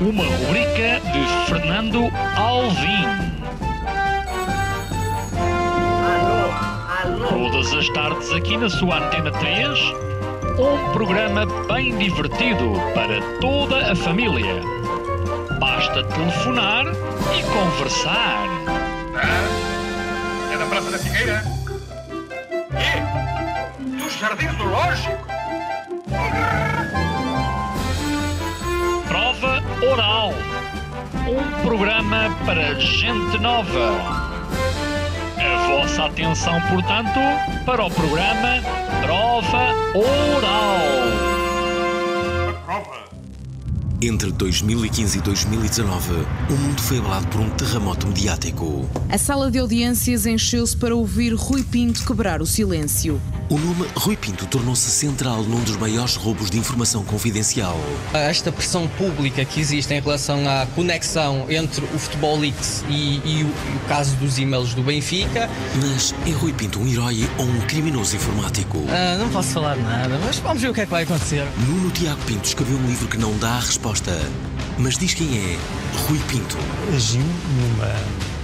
Uma rubrica de Fernando Alvim. Todas as tardes aqui na sua Antena 3, um programa bem divertido para toda a família. Basta telefonar e conversar. Ah, é da Praça da Figueira? E? Dos Jardins do Lógico? Oral, um programa para gente nova. A vossa atenção, portanto, para o programa Prova Oral. Prova. Entre 2015 e 2019, o mundo foi abalado por um terremoto mediático. A sala de audiências encheu-se para ouvir Rui Pinto quebrar o silêncio. O nome Rui Pinto tornou-se central num dos maiores roubos de informação confidencial. Esta pressão pública que existe em relação à conexão entre o Futebol Leaks e, e, o, e o, caso dos e-mails do Benfica. Mas é Rui Pinto um herói ou um criminoso informático? Ah, não posso falar nada, mas vamos ver o que é que vai acontecer. Nuno Tiago Pinto escreveu um livro que não dá a resposta, mas diz quem é Rui Pinto. Agiu numa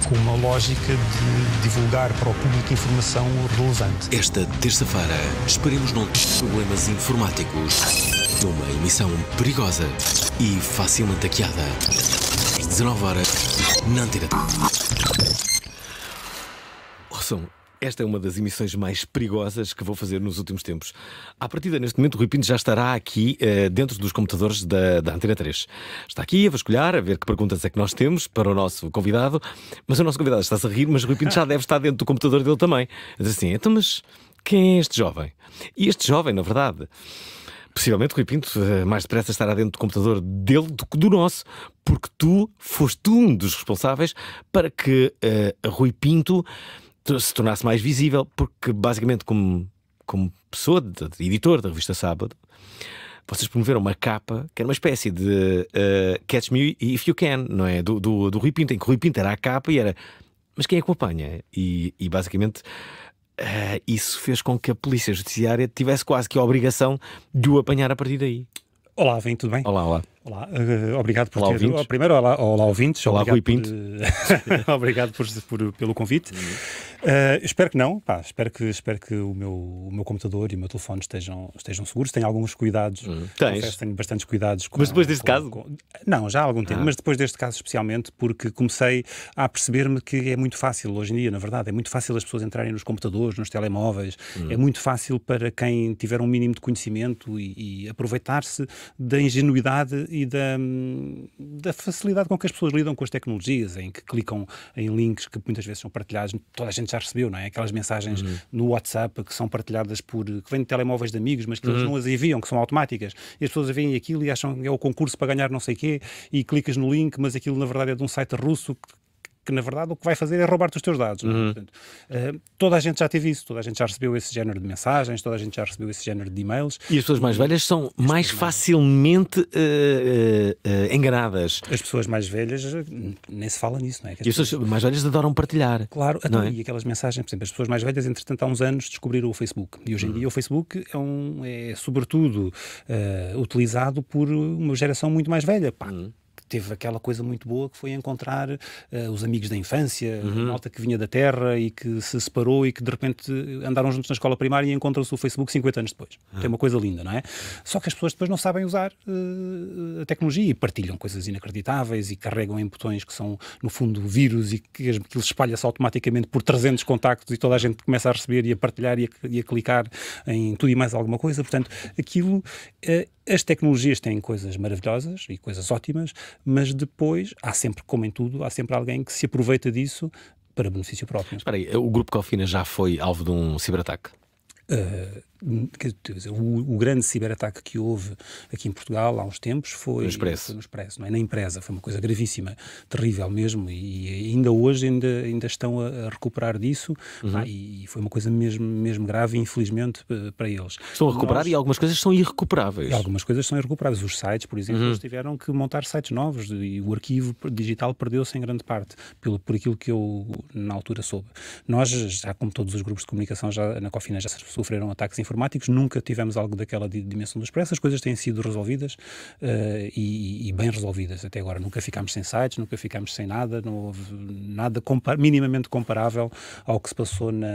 com uma lógica de divulgar para o público informação relevante. Esta terça-feira, esperemos não ter problemas informáticos. numa emissão perigosa e facilmente hackeada. 19 horas, não Antena. Ouçam. Esta é uma das emissões mais perigosas que vou fazer nos últimos tempos. A partir deste momento, o Rui Pinto já estará aqui eh, dentro dos computadores da, da Antena 3. Está aqui a vasculhar, a ver que perguntas é que nós temos para o nosso convidado. Mas o nosso convidado está-se a rir, mas o Rui Pinto já deve estar dentro do computador dele também. Diz assim, então, mas quem é este jovem? E este jovem, na verdade... Possivelmente, Rui Pinto, eh, mais depressa estará dentro do computador dele do que do nosso, porque tu foste um dos responsáveis para que uh, Rui Pinto se tornasse mais visível, porque basicamente, como, como pessoa, de, de editor da revista Sábado, vocês promoveram uma capa que era uma espécie de uh, Catch Me If You Can, não é? Do, do, do Rui Pinto, em que o Rui Pinto era a capa e era mas quem é que o apanha? E, e basicamente uh, isso fez com que a Polícia Judiciária tivesse quase que a obrigação de o apanhar a partir daí. Olá, vem, tudo bem? Olá, olá. Olá, uh, obrigado por olá, ter... vindo Primeiro, olá, olá ouvintes. Olá, obrigado Rui Pinto. Por... obrigado por, por, pelo convite. Uhum. Uh, espero que não, Pá, espero que, espero que o, meu, o meu computador e o meu telefone estejam, estejam seguros. Tenho alguns cuidados, uhum. Confesso, tenho bastantes cuidados. Com, mas depois deste com, caso? Com, não, já há algum tempo, ah. mas depois deste caso especialmente, porque comecei a perceber-me que é muito fácil hoje em dia, na verdade, é muito fácil as pessoas entrarem nos computadores, nos telemóveis, uhum. é muito fácil para quem tiver um mínimo de conhecimento e, e aproveitar-se da ingenuidade e da, da facilidade com que as pessoas lidam com as tecnologias, em que clicam em links que muitas vezes são partilhados, toda a gente já recebeu, não é? Aquelas mensagens uhum. no WhatsApp que são partilhadas por. que vêm de telemóveis de amigos, mas que uhum. eles não as enviam, que são automáticas. E as pessoas veem aquilo e acham que é o concurso para ganhar não sei quê e clicas no link, mas aquilo na verdade é de um site russo na verdade o que vai fazer é roubar-te os teus dados. É? Uhum. É? Portanto, uh, toda a gente já teve isso, toda a gente já recebeu esse género de mensagens, toda a gente já recebeu esse género de e-mails. E as pessoas mais velhas são mais facilmente uh, uh, enganadas. As pessoas mais velhas nem se fala nisso, não é? As e as pessoas mais velhas adoram partilhar. Claro, não então, é? e aquelas mensagens, por exemplo, as pessoas mais velhas, entretanto, há uns anos descobriram o Facebook. E hoje em uhum. dia o Facebook é, um, é sobretudo utilizado por uma geração muito mais velha. Pá, uhum teve aquela coisa muito boa que foi encontrar uh, os amigos da infância, uhum. malta que vinha da terra e que se separou e que de repente andaram juntos na escola primária e encontram-se no Facebook 50 anos depois. Uhum. Tem uma coisa linda, não é? Só que as pessoas depois não sabem usar uh, a tecnologia e partilham coisas inacreditáveis e carregam em botões que são, no fundo, vírus e que aquilo espalha-se automaticamente por 300 contactos e toda a gente começa a receber e a partilhar e a, e a clicar em tudo e mais alguma coisa. Portanto, aquilo uh, as tecnologias têm coisas maravilhosas e coisas ótimas, mas depois há sempre, como em tudo, há sempre alguém que se aproveita disso para benefício próprio. Espera aí, o grupo Cofina já foi alvo de um ciberataque? Uh, Dizer, o, o, grande ciberataque que houve aqui em Portugal há uns tempos foi no Expresso, foi no Expresso não é? na empresa, foi uma coisa gravíssima, terrível mesmo, e, e ainda hoje ainda, ainda estão a, a recuperar disso, uhum. ah, e, e, foi uma coisa mesmo, mesmo grave, infelizmente, para eles. Estão a recuperar Nós, e algumas coisas são irrecuperáveis. algumas coisas são irrecuperáveis. Os sites, por exemplo, uhum. eles tiveram que montar sites novos e o arquivo digital perdeu-se em grande parte, pelo, por aquilo que eu na altura soube. Nós, já como todos os grupos de comunicação, já na Cofina já sofreram ataques informáticos, nunca tivemos algo daquela dimensão do Expresso. As coisas têm sido resolvidas uh, e, e, bem resolvidas até agora. Nunca ficámos sem sites, nunca ficámos sem nada, não houve nada compa minimamente comparável ao que se passou na,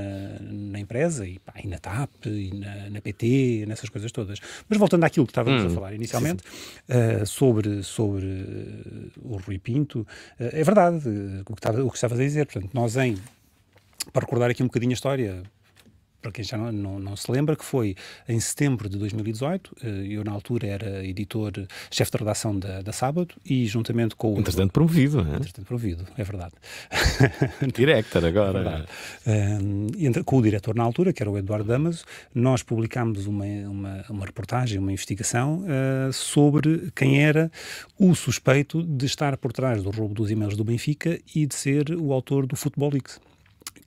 na empresa e, pá, e, na TAP e na, na, PT, nessas coisas todas. Mas voltando àquilo que estávamos hum, a falar inicialmente, uh, sobre, sobre eh, o Rui Pinto, uh, é verdade o que, estava, estava a dizer. Portanto, nós em para recordar aqui um bocadinho a história, para quem já não, não, não, se lembra, que foi em setembro de 2018. Eh, eu, na altura, era editor, chefe de redação da, da Sábado e, juntamente com o. Entretanto, promovido, né? Entretanto, promovido, é verdade. Director agora. É ehm, com o diretor, na altura, que era o Eduardo Damaso, nós publicámos uma, uma, uma reportagem, uma investigação eh, sobre quem era o suspeito de estar por trás do roubo dos e-mails do Benfica e de ser o autor do Futebol X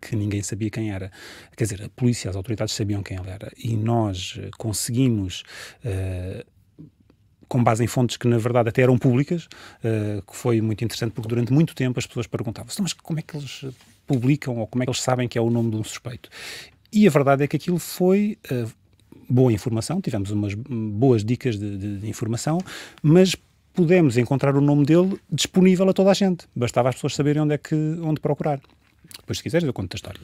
que ninguém sabia quem era. Quer dizer, a polícia, as autoridades sabiam quem ele era. E nós eh, conseguimos. Uh, com base em fontes que, na verdade, até eram públicas, uh, que foi muito interessante, porque durante muito tempo as pessoas perguntavam-se, então, mas como é que eles publicam ou como é que eles sabem que é o nome de um suspeito? E a verdade é que aquilo foi uh, boa informação, tivemos umas boas dicas de, de, de, informação, mas pudemos encontrar o nome dele disponível a toda a gente. Bastava as pessoas saberem onde é que onde procurar. Depois, se quiseres, eu conto a história.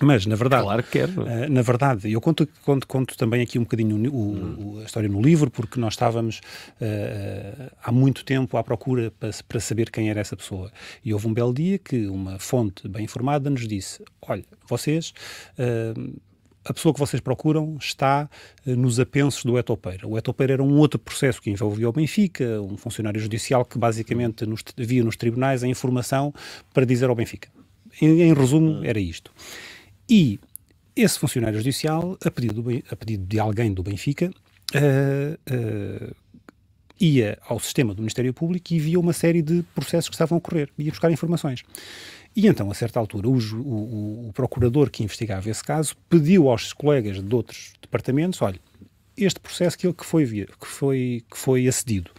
Mas, na verdade, claro que quero. Uh, na verdade, eu conto, conto, conto também aqui um bocadinho o, o, a história no livro, porque nós estávamos uh, há muito tempo à procura para, para, saber quem era essa pessoa. E houve um belo dia que uma fonte bem informada nos disse: Olha, vocês. Uh, a pessoa que vocês procuram está nos apensos do Etopeira. O Etopeira era um outro processo que envolvia o Benfica, um funcionário judicial que basicamente nos, via nos tribunais a informação para dizer ao Benfica. Em, em resumo, hum. era isto. E esse funcionário judicial, a pedido, do, a pedido de alguém do Benfica, uh, uh, ia ao sistema do Ministério Público e via uma série de processos que estavam a ocorrer, ia buscar informações. E então, a certa altura, o, o, o procurador que investigava esse caso pediu aos colegas de outros departamentos: olha, este processo que ele que foi, que foi, que foi acedido.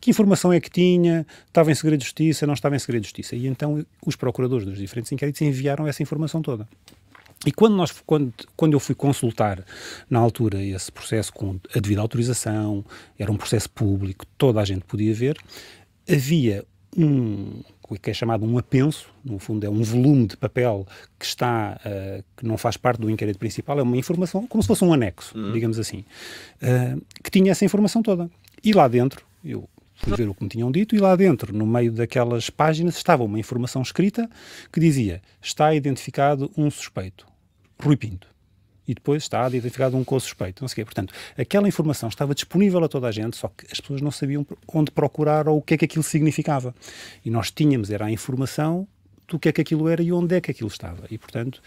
Que informação é que tinha? Estava em segredo de justiça? Não estava em segredo de justiça? E então os procuradores dos diferentes inquéritos enviaram essa informação toda. E quando, nós, quando, quando eu fui consultar, na altura, esse processo com a devida autorização, era um processo público, toda a gente podia ver, havia um que é chamado um apenso, no fundo é um volume de papel que está uh, que não faz parte do inquérito principal, é uma informação como se fosse um anexo, uhum. digamos assim, uh, que tinha essa informação toda. E lá dentro, eu fui ver o que me tinham dito, e lá dentro, no meio daquelas páginas, estava uma informação escrita que dizia: está identificado um suspeito, Rui Pinto e depois está identificado um com suspeito, não sei o quê. Portanto, aquela informação estava disponível a toda a gente, só que as pessoas não sabiam onde procurar ou o que é que aquilo significava. E nós tínhamos, era a informação do que é que aquilo era e onde é que aquilo estava. E, portanto,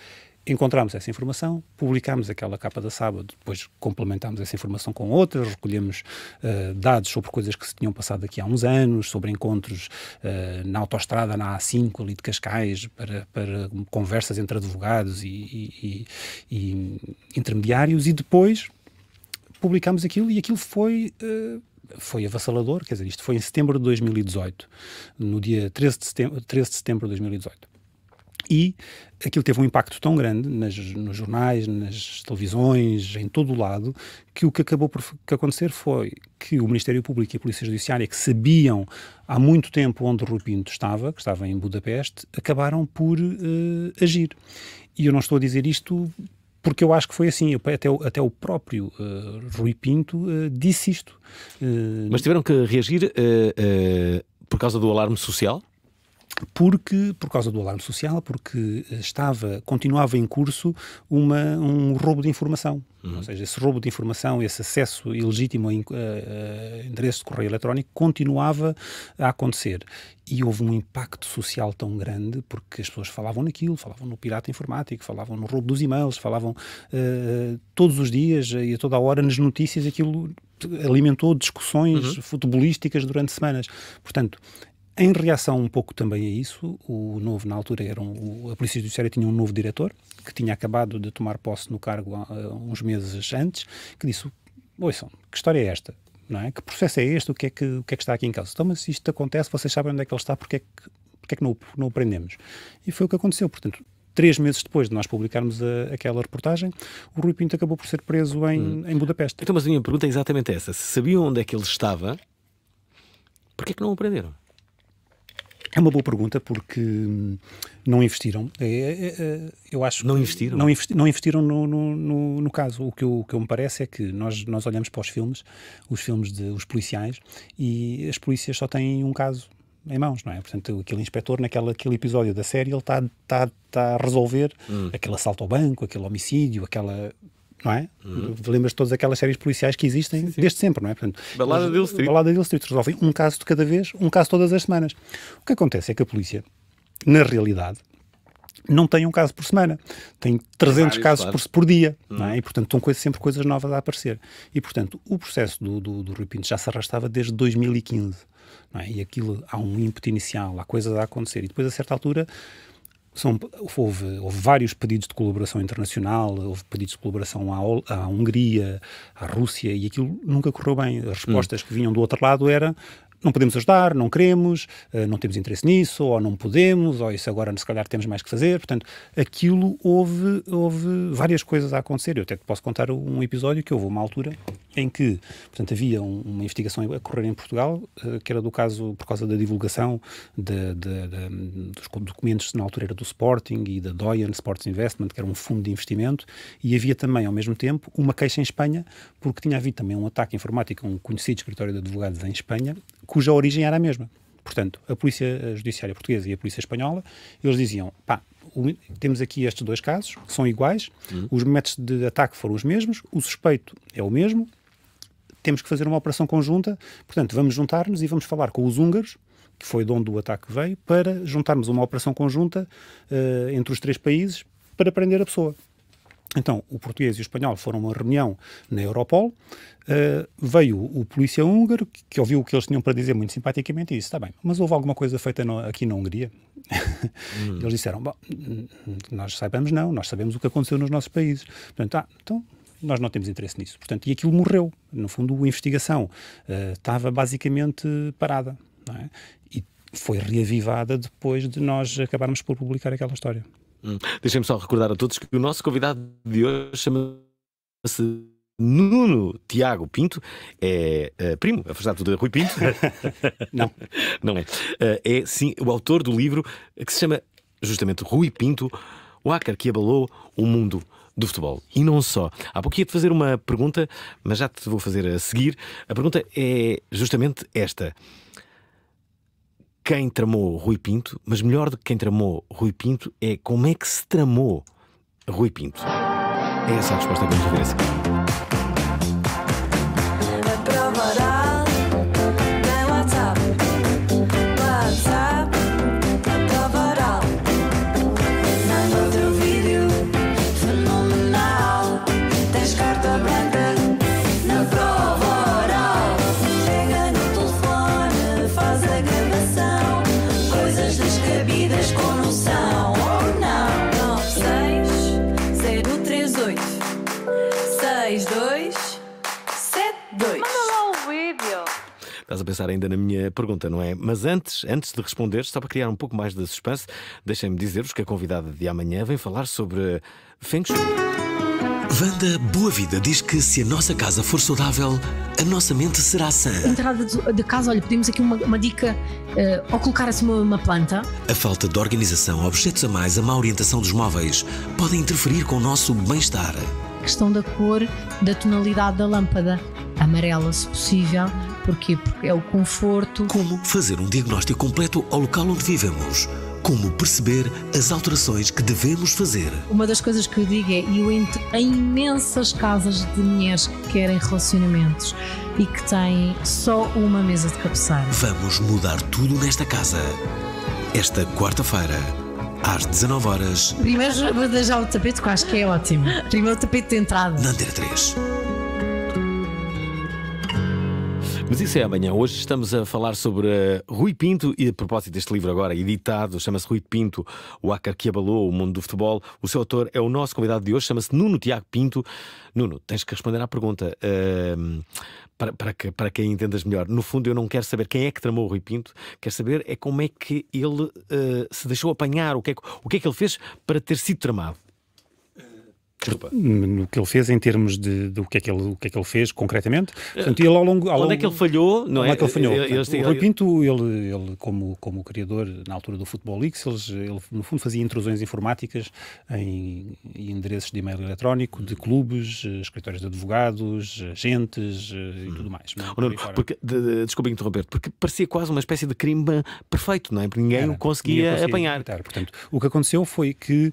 encontramos essa informação, publicámos aquela capa da sábado, depois complementámos essa informação com outras, recolhemos uh, dados sobre coisas que se tinham passado aqui há uns anos, sobre encontros uh, na autoestrada, na A5, ali de Cascais, para, para conversas entre advogados e, e, e, intermediários, e depois publicámos aquilo e aquilo foi. Uh, foi avassalador, quer dizer, isto foi em setembro de 2018, no dia 13 de setembro, 13 de, setembro de 2018 e aquilo teve um impacto tão grande nas, nos jornais, nas televisões, em todo o lado, que o que acabou por que acontecer foi que o Ministério Público e a Polícia Judiciária, que sabiam há muito tempo onde Rui Pinto estava, que estava em Budapeste, acabaram por uh, agir. E eu não estou a dizer isto porque eu acho que foi assim, até o, até o próprio uh, Rui Pinto uh, disse isto. Mas tiveram que reagir por causa do alarme social? porque por causa do alarme social, porque eh, estava, continuava em curso uma, um roubo de informação. Uhum. Ou seja, esse roubo de informação, esse acesso ilegítimo a, a, a endereço de correio eletrónico continuava a acontecer. E houve um impacto social tão grande, porque as pessoas falavam naquilo, falavam no pirata informático, falavam no roubo dos e-mails, falavam uh, todos os dias e a toda a hora nas notícias, aquilo alimentou discussões uhum. futebolísticas durante semanas. Portanto, em reação um pouco também a isso, o novo, na altura, era um, a Polícia Judiciária tinha um novo diretor, que tinha acabado de tomar posse no cargo ah, uns meses antes, que disse, ouçam, que história é esta? Não é? Que processo é este? O que é que, o que, é que está aqui em causa? Então, mas se isto acontece, vocês sabem onde é que ele está, porque é que, porque é que não, não o prendemos? E foi o que aconteceu, portanto, três meses depois de nós publicarmos a, aquela reportagem, o Rui Pinto acabou por ser preso em, hum. em Budapeste. Então, mas a minha pergunta é exatamente essa. Se sabiam onde é que ele estava, porquê é que não o prenderam? É uma boa pergunta porque hum, não investiram. É, é, é, eu acho não investiram. Não, investi, não investiram no, no, no, no, caso. O que, eu, o que eu me parece é que nós nós olhamos para os filmes, os filmes de os policiais e as polícias só têm um caso em mãos, não é? Portanto, aquele inspetor, naquele aquele episódio da série, ele está tá, tá a resolver hum. aquele assalto ao banco, aquele homicídio, aquela não é? Uhum. Lembras todas aquelas séries policiais que existem sim, sim. desde sempre, não é? Portanto, Balada de Hill Street. Balada de Hill Street. Resolvem um caso de cada vez, um caso todas as semanas. O que acontece é que a polícia, na realidade, não tem um caso por semana, tem 300 Vários, casos claro. por, por, dia, uhum. é? e portanto estão sempre coisas novas a aparecer. E portanto o processo do, do, do Rui Pinto já se arrastava desde 2015, é? e aquilo há um ímpeto inicial, há coisas a acontecer, e depois a certa altura são, houve, houve, vários pedidos de colaboração internacional, houve pedidos de colaboração à, à Hungria, à Rússia, e aquilo nunca correu bem. As respostas hum. que vinham do outro lado eram não podemos ajudar, não queremos, eh, não temos interesse nisso, ou não podemos, ou isso agora se calhar temos mais que fazer. Portanto, aquilo houve, houve várias coisas a acontecer. Eu até te posso contar um episódio que houve uma altura em que, portanto, havia uma investigação a correr em Portugal, eh, que era do caso, por causa da divulgação de, de, de, dos documentos, na altura era do Sporting e da Doyen Sports Investment, que era um fundo de investimento, e havia também, ao mesmo tempo, uma queixa em Espanha, porque tinha havido também um ataque informático a um conhecido escritório de advogados em Espanha, cuja origem era a mesma. Portanto, a Polícia Judiciária Portuguesa e a Polícia Espanhola, eles diziam, pá, temos aqui estes dois casos, são iguais, uhum. os métodos de ataque foram os mesmos, o suspeito é o mesmo, temos que fazer uma operação conjunta, portanto, vamos juntar-nos e vamos falar com os húngaros, que foi de onde o ataque veio, para juntarmos uma operação conjunta uh, entre os três países para prender a pessoa. Então, o português e o espanhol foram a uma reunião na Europol. Uh, veio o, polícia húngaro, que, que, ouviu o que eles tinham para dizer muito simpaticamente e disse: Está bem, mas houve alguma coisa feita no, aqui na Hungria? Hum. Eles disseram: Bom, nós sabemos não, nós sabemos o que aconteceu nos nossos países. Portanto, ah, então nós não temos interesse nisso. Portanto, e aquilo morreu. No fundo, a investigação uh, estava basicamente parada. É? E foi reavivada depois de nós acabarmos por publicar aquela história. Hum. Deixem-me só recordar a todos que o nosso convidado de hoje chama-se Nuno Tiago Pinto é uh, primo, afastado de Rui Pinto. não. Não é. Uh, é, sim, o autor do livro que se chama justamente Rui Pinto, o hacker que abalou o mundo do futebol. E não só. Há pouco ia-te fazer uma pergunta, mas já te vou fazer a seguir. A pergunta é justamente esta. Quem tramou Rui Pinto, mas melhor do que quem tramou Rui Pinto, é como é que se tramou Rui Pinto. É essa a resposta que vamos ver a seguir. pensar ainda na minha pergunta, não é? Mas antes, antes de responder, só para criar um pouco mais de suspense, deixem-me dizer-vos que a convidada de amanhã vem falar sobre Feng Shui. Vanda Boa Vida diz que se a nossa casa for saudável, a nossa mente será sã. Entrada de casa, olha, pedimos aqui uma, uma dica uh, ao colocar assim uma, uma, planta. A falta de organização, objetos a mais, a má orientação dos móveis podem interferir com o nosso bem-estar. A questão da cor, da tonalidade da lâmpada, amarela se possível, Porquê? Porque é o conforto. Como fazer um diagnóstico completo ao local onde vivemos? Como perceber as alterações que devemos fazer? Uma das coisas que eu digo é: eu entro em imensas casas de mulheres que querem relacionamentos e que têm só uma mesa de cabeceira. Vamos mudar tudo nesta casa. Esta quarta-feira, às 19 horas. Primeiro vou deixar o tapete, que acho que é ótimo. Primeiro o tapete de entrada. Na 3. Mas isso é amanhã. Hoje estamos a falar sobre uh, Rui Pinto e a propósito deste livro agora editado, chama-se Rui Pinto, o ácar que abalou o mundo do futebol. O seu autor é o nosso convidado de hoje, chama-se Nuno Tiago Pinto. Nuno, tens que responder à pergunta. Uh, para, para, que, para quem entendas melhor, no fundo eu não quero saber quem é que tramou o Rui Pinto, quero saber é como é que ele uh, se deixou apanhar, o que, é que, o que é que ele fez para ter sido tramado. Desculpa. no que ele fez em termos de, do que é que ele, o que é que ele fez concretamente. Eh, Portanto, ele ao longo, ao é longo, Onde é que ele falhou? Não é? é que ele falhou? eu, eu, eu, o Rui Pinto, ele, ele como, como criador na altura do Futebol Leaks, eles, ele no fundo fazia intrusões informáticas em, em, endereços de e-mail eletrónico, de clubes, eh, escritórios de advogados, eh, agentes hum. e tudo mais. Oh, não, porque, de, de, desculpa interromper, porque parecia quase uma espécie de crime perfeito, não é? Porque ninguém Era, o conseguia, conseguia apanhar. Evitar. Portanto, o que aconteceu foi que, uh,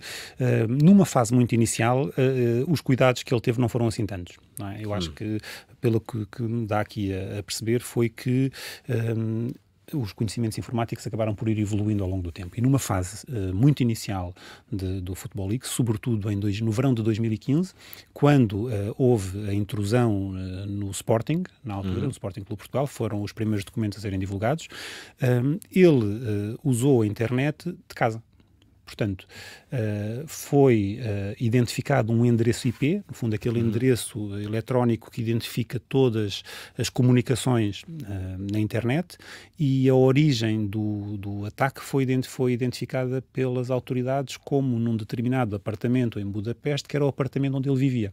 numa fase muito inicial, uh, os cuidados que ele teve não foram assim tantos. É? Eu hum. acho que, pelo que, que, me dá aqui a, a perceber, foi que um, ehm, os conhecimentos informáticos acabaram por ir evoluindo ao longo do tempo. E numa fase uh, muito inicial de, do Futebol League, sobretudo em dois, no verão de 2015, quando uh, houve a intrusão uh, no Sporting, na altura, uhum. no Sporting Clube Portugal, foram os primeiros documentos a serem divulgados, um, ehm, ele usou a internet de casa. Portanto, eh, foi eh, identificado um endereço IP, no fundo, aquele uhum. endereço eletrónico que identifica todas as comunicações eh, na internet, e a origem do, do ataque foi, foi identificada pelas autoridades como num determinado apartamento em Budapeste, que era o apartamento onde ele vivia.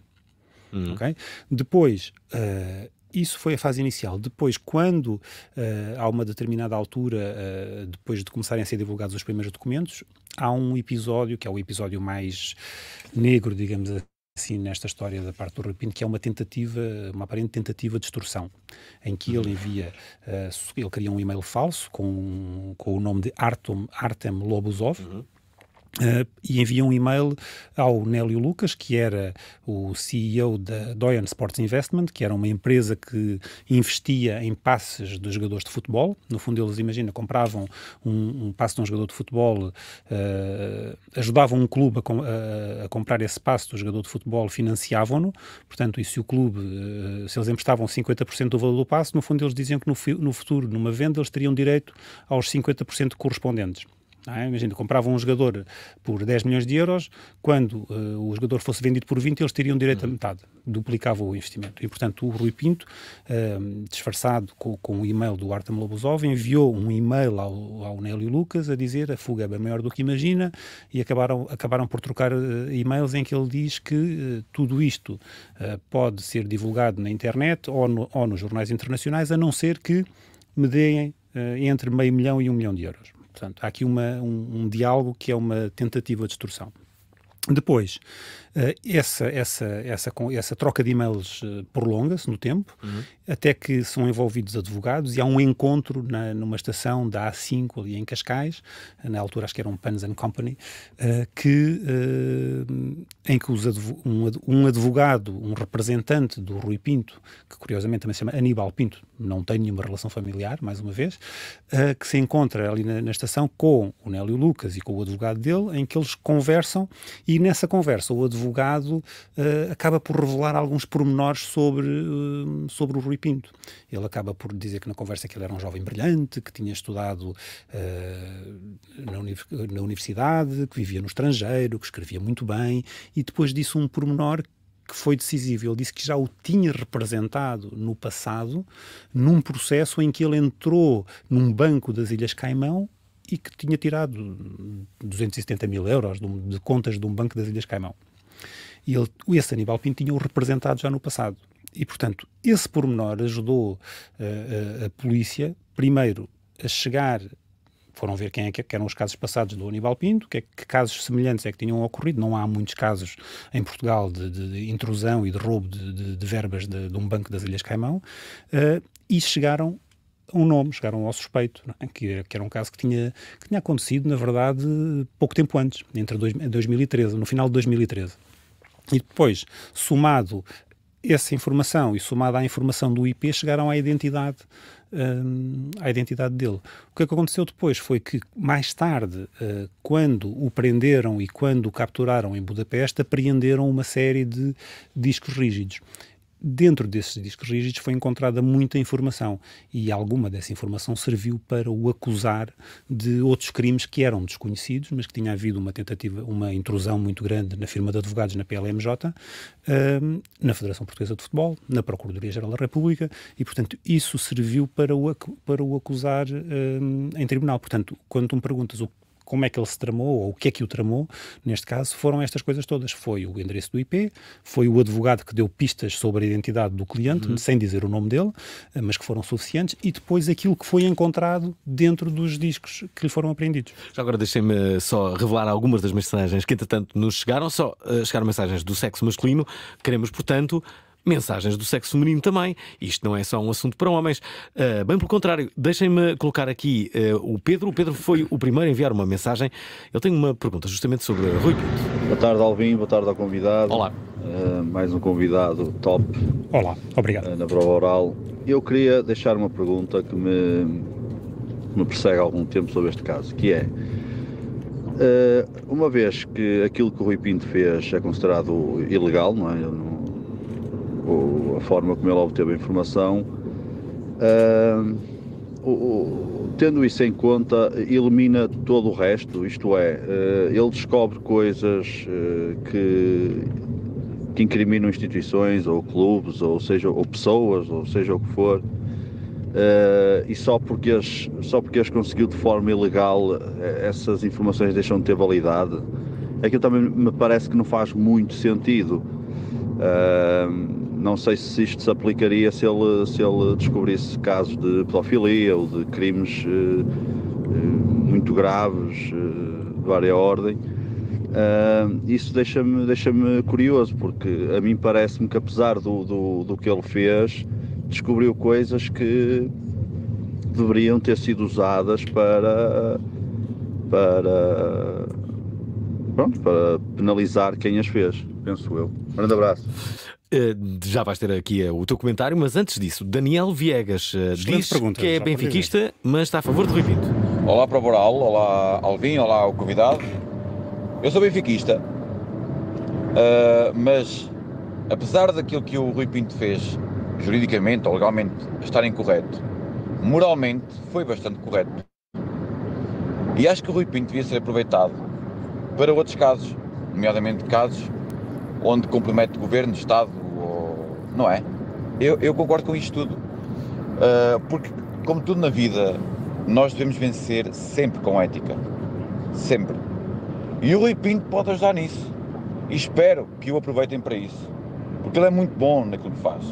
Uhum. Okay? Depois, isso foi a fase inicial. Depois, quando uh, há uma determinada altura, uh, depois de começarem a ser divulgados os primeiros documentos, há um episódio, que é o episódio mais negro, digamos assim, nesta história da parte do Rui Pinto, que é uma tentativa, uma aparente tentativa de extorsão, em que ele uhum. envia, uh, ele cria um e-mail falso com, com o nome de Artem, Artem Lobozov, uhum. Uh, e envia um e-mail ao Nélio Lucas, que era o CEO da Doyen Sports Investment, que era uma empresa que investia em passes de jogadores de futebol. No fundo, eles, imagina, compravam um, um passe de um jogador de futebol, uh, ajudavam um clube a, com, a, comprar esse passe do jogador de futebol, financiavam-no. Portanto, e se o clube, uh, se eles emprestavam 50% do valor do passe, no fundo, eles diziam que no, no futuro, numa venda, eles teriam direito aos 50% correspondentes. É? Imagina, compravam um jogador por 10 milhões de euros, quando uh, o jogador fosse vendido por 20, eles teriam direito uhum. a metade, duplicava o investimento. E, portanto, o Rui Pinto, uh, disfarçado com, com o e-mail do Artem Lobozov, enviou um e-mail ao, ao Nélio Lucas a dizer a fuga é bem maior do que imagina e acabaram, acabaram por trocar uh, e-mails em que ele diz que tudo isto pode ser divulgado na internet ou, no, ou nos jornais internacionais, a não ser que me deem entre meio milhão e um milhão de euros. Portanto, há aqui uma, um, um diálogo que é uma tentativa de distorção. Depois, eh, essa, essa, essa, essa troca de e-mails eh, prolonga-se no tempo, uhum. até que são envolvidos advogados e há um encontro na, numa estação da A5 ali em Cascais, eh, na altura acho que era um Pans and Company, uh, que, uh, em que advo um, um, advogado, um representante do Rui Pinto, que curiosamente também se chama Aníbal Pinto, não tem nenhuma relação familiar, mais uma vez, uh, que se encontra ali na, na estação com o Nélio Lucas e com o advogado dele, em que eles conversam e nessa conversa o advogado advogado uh, eh, acaba por revelar alguns pormenores sobre, uh, sobre o Rui Pinto. Ele acaba por dizer que na conversa que ele era um jovem brilhante, que tinha estudado uh, na, uni na universidade, que vivia no estrangeiro, que escrevia muito bem, e depois disse um pormenor que foi decisivo. Ele disse que já o tinha representado no passado, num processo em que ele entrou num banco das Ilhas Caimão e que tinha tirado 270 mil euros de, contas de um banco das Ilhas Caimão. E ele, esse Aníbal Pinto tinha-o representado já no passado. E, portanto, esse pormenor ajudou uh, eh, a, eh, a polícia, primeiro, a chegar foram ver quem é que, é, eram os casos passados do Aníbal Pinto, que, é, que, casos semelhantes é que tinham ocorrido. Não há muitos casos em Portugal de, de intrusão e de roubo de, de, de verbas de, um banco das Ilhas Caimão. Uh, e chegaram a um nome, chegaram ao suspeito, é? que, que, era um caso que tinha, que tinha acontecido, na verdade, pouco tempo antes, entre dois, 2013, no final de 2013. E depois, somado essa informação e somada à informação do IP, chegaram à identidade hum, à identidade dele. O que é que aconteceu depois foi que, mais tarde, eh, quando o prenderam e quando o capturaram em Budapeste, apreenderam uma série de discos rígidos dentro desses discos rígidos foi encontrada muita informação e alguma dessa informação serviu para o acusar de outros crimes que eram desconhecidos, mas que tinha havido uma tentativa, uma intrusão muito grande na firma de advogados, na PLMJ, uh, hum, na Federação Portuguesa de Futebol, na Procuradoria-Geral da República e, portanto, isso serviu para o, para o acusar uh, em tribunal. Portanto, quando tu me perguntas o como é que ele se tramou ou o que é que o tramou, neste caso, foram estas coisas todas. Foi o endereço do IP, foi o advogado que deu pistas sobre a identidade do cliente, uhum. sem dizer o nome dele, eh, mas que foram suficientes, e depois aquilo que foi encontrado dentro dos discos que lhe foram apreendidos. Já agora deixem-me eh, só revelar algumas das mensagens que, entretanto, nos chegaram. Só eh, chegaram mensagens do sexo masculino. Queremos, portanto, mensagens do sexo feminino também. Isto não é só um assunto para homens. Uh, bem pelo contrário, deixem-me colocar aqui uh, o Pedro. O Pedro foi o primeiro a enviar uma mensagem. Eu tenho uma pergunta justamente sobre Rui Pinto. Boa tarde, Alvin. Boa tarde ao convidado. Olá. Uh, mais um convidado top. Olá, obrigado. na prova oral. Eu queria deixar uma pergunta que me, que me persegue há algum tempo sobre este caso, que é uma vez que aquilo que o Rui Pinto fez é considerado ilegal, não é? a forma como ele obteve a informação. Uh, o, tendo isso em conta, elimina todo o resto, isto é, uh, ele descobre coisas uh, que, que incriminam instituições ou clubes ou seja ou pessoas ou seja o que for eh, e só porque as só porque as conseguiu de forma ilegal essas informações deixam de ter validade é que também me parece que não faz muito sentido não sei se isto se aplicaria se ele, se ele descobrisse casos de pedofilia ou de crimes eh, eh, muito graves eh, de várias ordem. Uh, isso deixa-me deixa curioso, porque a mim parece-me que, apesar do, do, do, que ele fez, descobriu coisas que deveriam ter sido usadas para, para, pronto, para penalizar quem as fez, penso eu. Um grande abraço. Eh, já vais ter aqui eh, o teu comentário, mas antes disso, Daniel Viegas eh, diz que é benfiquista, mas está a favor de Rui Pinto. Olá para o Boral, olá Alvin, olá o convidado. Eu sou benfiquista, uh, mas apesar daquilo que o Rui Pinto fez, juridicamente ou legalmente, estar incorreto, moralmente foi bastante correto. E acho que o Rui Pinto devia ser aproveitado para outros casos, nomeadamente casos onde compromete governo, Estado, não é? Eu, eu concordo com isto tudo. Uh, porque, como tudo na vida, nós devemos vencer sempre com ética. Sempre. E o Rui Pinto pode ajudar nisso. E espero que o aproveitem para isso. Porque ele é muito bom naquilo que faz.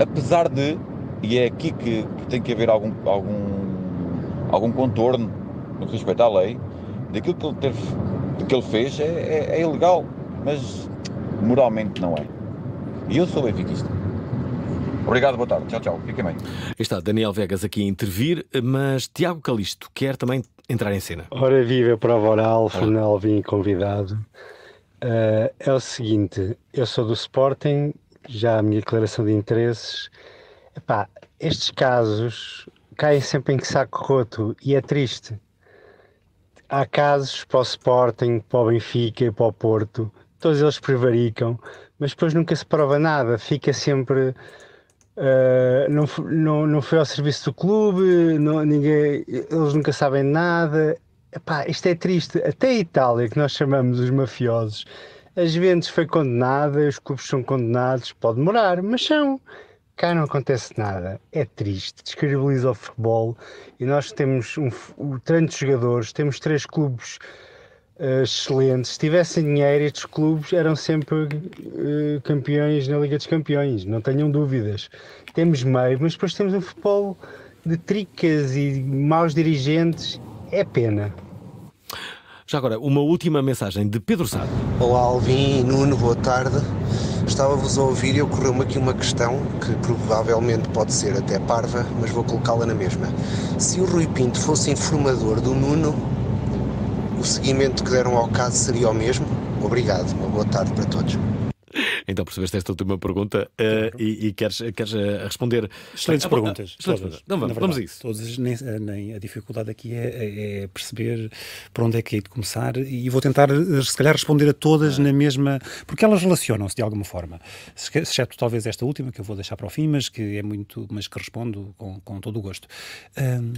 Apesar de, e é aqui que, que tem que haver algum, algum, algum contorno no que respeita à lei, daquilo que ele, ter, que ele fez é, é, é ilegal, mas moralmente não é. E eu sou benfiquista. Obrigado, boa tarde. Tchau, tchau. Fiquem bem. Está Daniel Vegas aqui a intervir, mas Tiago Calisto quer também entrar em cena. Ora viva, prova oral, final vim convidado. Uh, é o seguinte, eu sou do Sporting, já a minha declaração de interesses. Epá, estes casos caem sempre em que saco roto e é triste. Há casos para o Sporting, para o Benfica, para o Porto, todos eles prevaricam, mas depois nunca se prova nada, fica sempre. Uh, não, não, não foi ao serviço do clube, não, ninguém, eles nunca sabem nada. Epá, isto é triste. Até a Itália, que nós chamamos os mafiosos, as Juventus foi condenada, os clubes são condenados, pode demorar, mas são. Cá não acontece nada. É triste, descredibiliza o futebol e nós temos um, um, tantos jogadores, temos três clubes eh, excelentes. Se tivessem dinheiro, estes clubes eram sempre eh, campeões na Liga dos Campeões, não tenham dúvidas. Temos meio, mas depois temos um futebol de tricas e maus dirigentes. É pena. Já agora, uma última mensagem de Pedro Sá. Olá, Alvin e Nuno, boa tarde. Estava-vos a ouvir e ocorreu-me aqui uma questão que provavelmente pode ser até parva, mas vou colocá-la na mesma. Se o Rui Pinto fosse informador do Nuno, o seguimento que deram ao caso seria o mesmo? Obrigado, uma boa tarde para todos. Então percebeste esta última pergunta claro. Eh, e, e, queres, queres uh, responder. Excelentes ah, perguntas. excelentes todas. Não então vamos, verdade, vamos a isso. Todas, nem, eh, nem, a dificuldade aqui é, é, é, perceber por onde é que é de começar e vou tentar, se calhar, responder a todas ah. na mesma. porque elas relacionam-se de alguma forma. Exceto talvez esta última, que eu vou deixar para o fim, mas que é muito. mas que respondo com, com todo o gosto. Um,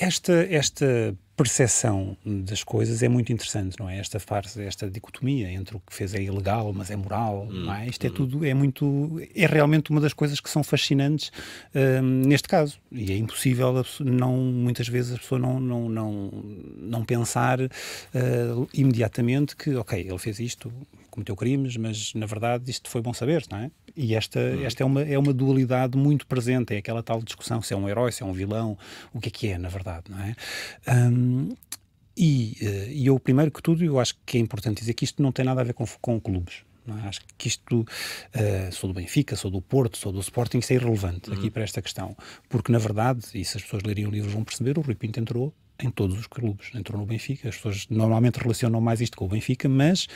esta, esta percepção das coisas é muito interessante, não é? Esta farsa, esta dicotomia entre o que fez é ilegal, mas é moral, hum, não é? Isto é hum. tudo, é muito, é realmente uma das coisas que são fascinantes hum, neste caso. E é impossível, não, muitas vezes, a pessoa não, não, não, não pensar uh, imediatamente que, ok, ele fez isto, cometeu crimes, mas na verdade isto foi bom saber, não é? E esta, hum. esta é, uma, é uma dualidade muito presente, é aquela tal discussão se é um herói, se é um vilão, o que é que é, na verdade, não é? Um, e, eh, e eu, primeiro que tudo, eu acho que é importante dizer que isto não tem nada a ver com, com clubes. É? Acho que isto, uh, sou do Benfica, sou do Porto, sou do Sporting, isso é irrelevante uhum. aqui para esta questão. Porque, na verdade, e se as pessoas lerem o livro vão perceber, o Rui Pinto entrou em todos os clubes, entrou no Benfica. As pessoas normalmente relacionam mais isto com o Benfica, mas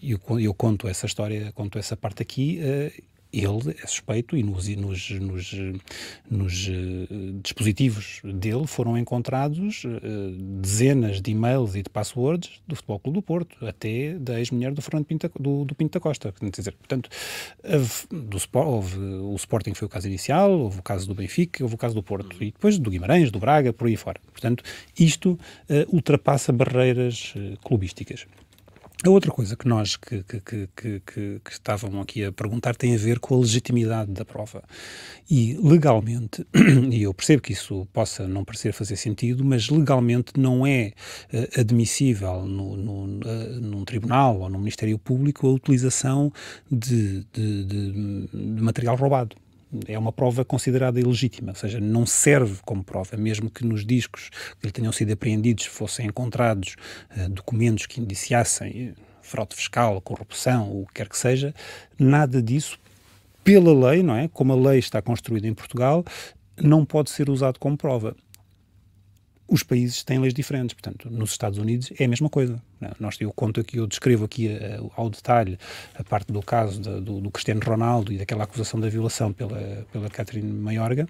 eu, eu conto essa história, conto essa parte aqui. Eh, ele é suspeito e nos, nos, nos, nos eh, dispositivos dele foram encontrados eh, dezenas de e-mails e de passwords do Futebol Clube do Porto, até da ex-mulher do Fernando Pinta, do, do Pinto Costa. Dizer, portanto, do, houve, o Sporting foi o caso inicial, houve o caso do Benfica, houve o caso do Porto e depois do Guimarães, do Braga, por aí fora. Portanto, isto eh, ultrapassa barreiras clubísticas. A outra coisa que nós que, que, que, que, estavam aqui a perguntar tem a ver com a legitimidade da prova. E legalmente, e eu percebo que isso possa não parecer fazer sentido, mas legalmente não é uh, admissível no, no, uh, num tribunal ou no Ministério Público a utilização de, de, de, de material roubado é uma prova considerada ilegítima, ou seja, não serve como prova, mesmo que nos discos que lhe tenham sido apreendidos fossem encontrados uh, documentos que indiciassem eh, fraude fiscal, corrupção, o que quer que seja, nada disso, pela lei, não é? Como a lei está construída em Portugal, não pode ser usado como prova os países têm leis diferentes. Portanto, nos Estados Unidos é a mesma coisa. Nós, eu conto aqui, eu descrevo aqui eh, ao detalhe a parte do caso do, do, Cristiano Ronaldo e daquela acusação da violação pela, pela Catherine Mayorga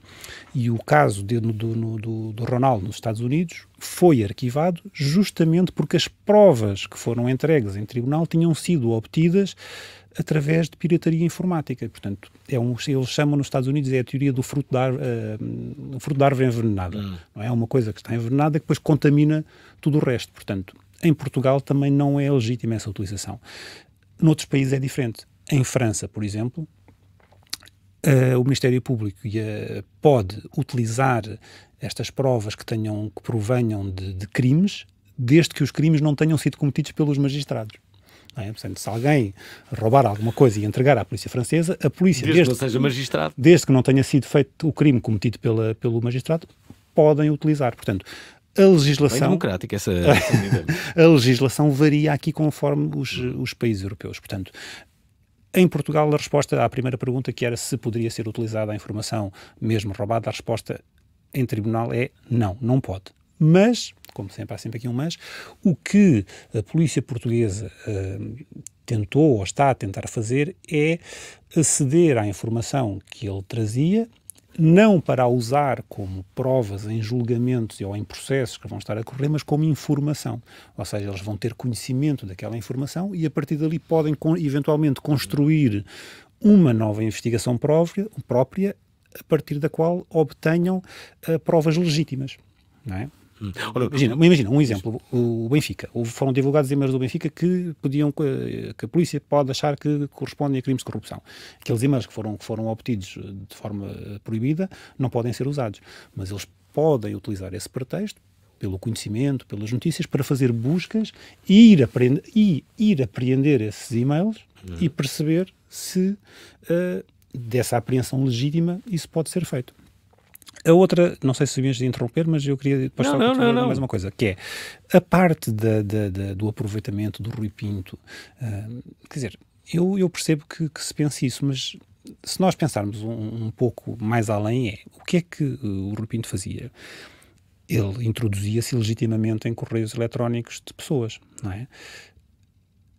e o caso de, do, do, do Ronaldo nos Estados Unidos foi arquivado justamente porque as provas que foram entregues em tribunal tinham sido obtidas através de pirataria informática. Portanto, é um, eles chamam nos Estados Unidos é a teoria do fruto da, uh, fruto da árvore envenenada. Hum. Não é uma coisa que está envenenada que depois contamina tudo o resto. Portanto, em Portugal também não é legítima essa utilização. Noutros países é diferente. Em França, por exemplo, uh, o Ministério Público eh, pode utilizar estas provas que, tenham, que provenham de, de crimes, desde que os crimes não tenham sido cometidos pelos magistrados. É? Portanto, se alguém roubar alguma coisa e entregar à polícia francesa, a polícia, desde, desde, que não seja magistrado, desde que não tenha sido feito o crime cometido pela, pelo magistrado, podem utilizar. Portanto, a legislação. É democrática essa. a legislação varia aqui conforme os, os países europeus. Portanto, em Portugal, a resposta à primeira pergunta, que era se poderia ser utilizada a informação mesmo roubada, a resposta em tribunal é não, não pode. Mas como sempre, há sempre aqui um mas, o que a polícia portuguesa uh, tentou ou está a tentar fazer é aceder à informação que ele trazia, não para a usar como provas em julgamentos ou em processos que vão estar a correr, mas como informação. Ou seja, eles vão ter conhecimento daquela informação e a partir dali podem eventualmente construir uma nova investigação própria, própria a partir da qual obtenham uh, provas legítimas. Não é? Hum. imagina, imagina, um exemplo, o Benfica. Foram divulgados e-mails do Benfica que podiam que a polícia pode achar que correspondem a crimes de corrupção. Aqueles e-mails que foram, que foram obtidos eh, de forma eh, proibida não podem ser usados, mas eles podem utilizar esse pretexto pelo conhecimento, pelas notícias, para fazer buscas e ir, aprender, e ir apreender esses e-mails uhum. e perceber se uh, dessa apreensão legítima isso pode ser feito. A outra, não sei se sabias de interromper, mas eu queria depois não, só não, não, mais uma coisa, que é a parte da, da, da, do aproveitamento do Rui Pinto. Uh, quer dizer, eu, eu percebo que, que, se pense isso, mas se nós pensarmos um, um, pouco mais além, é o que é que uh, o Rui Pinto fazia? Ele introduzia-se legitimamente em correios eletrónicos de pessoas, não é?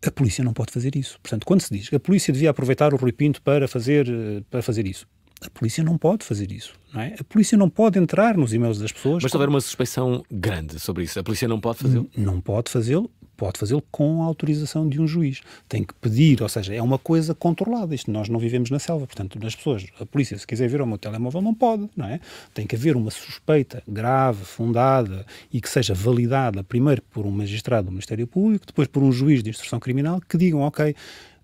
A polícia não pode fazer isso. Portanto, quando se diz que a polícia devia aproveitar o Rui Pinto para fazer, uh, para fazer isso, a polícia não pode fazer isso. Não é? A polícia não pode entrar nos e-mails das pessoas. Mas se houver uma suspeição grande sobre isso, a polícia não pode fazê-lo? Não pode fazê-lo, pode fazê-lo com a autorização de um juiz. Tem que pedir, ou seja, é uma coisa controlada. Isto nós não vivemos na selva, portanto, as pessoas, a polícia, se quiser ver o meu telemóvel, não pode, não é? Tem que haver uma suspeita grave, fundada e que seja validada primeiro por um magistrado do Ministério Público, depois por um juiz de instrução criminal que digam, ok,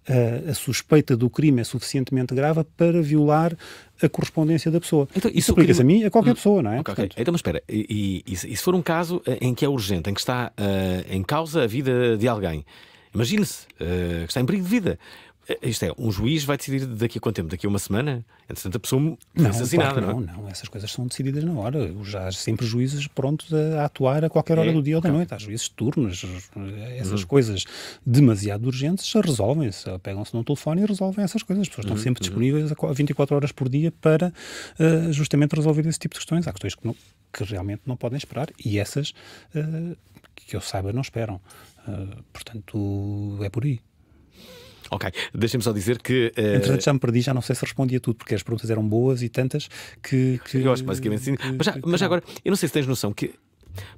a, a, suspeita do crime é suficientemente grave para violar a correspondência da pessoa. Então, isso aplica-se crime... a mim, a qualquer hum. pessoa, não é? Okay. Então, mas espera, e, e, e, se for um caso eh, em que é urgente, em que está uh, em causa a vida de alguém, imagine-se uh, que está em perigo de vida, é, isto é, um juiz vai decidir daqui a quanto tempo? Daqui a uma semana? Entretanto, a pessoa não, assassinada, claro não, é? não, não, Essas coisas são decididas na hora. Já há sempre juízes prontos a atuar a qualquer hora é, do dia ou da claro. noite. Há juízes turnos. Essas uhum. coisas demasiado urgentes resolvem-se. Pegam-se num telefone e resolvem essas coisas. As pessoas uhum. estão hum, sempre hum. disponíveis a 24 horas por dia para uh, justamente resolver esse tipo de questões. Há questões que, não, que realmente não podem esperar e essas, uh, que eu saiba, não esperam. Uh, portanto, é por aí. Ok, deixem-me só dizer que. Uh... Entretanto, já me perdi, já não sei se respondi a tudo, porque as perguntas eram boas e tantas que. que... Eu acho basicamente sim. Que... Mas, já, mas já agora, eu não sei se tens noção que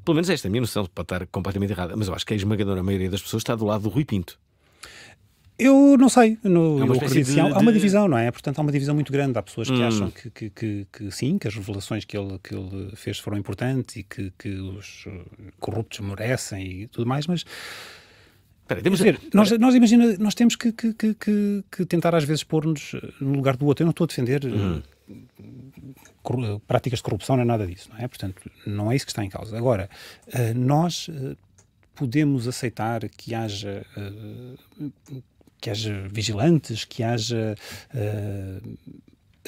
pelo menos esta é a minha noção, pode estar completamente errada, mas eu acho que a esmagadora maioria das pessoas está do lado do Rui Pinto. Eu não sei, no, é uma eu de, há, há uma divisão, não é? Portanto, há uma divisão muito grande. Há pessoas que hum. acham que, que, que, que, sim, que as revelações que ele, que ele fez foram importantes e que, que os corruptos merecem e tudo mais, mas Peraí, temos... dizer, nós, nós, imagina, nós temos que, que, que, que tentar às vezes pôr-nos eh, no lugar do outro. Eu não estou a defender hum. práticas de corrupção, não é nada disso, não é? Portanto, não é isso que está em causa. Agora, nós podemos aceitar que haja que haja vigilantes, que haja uh,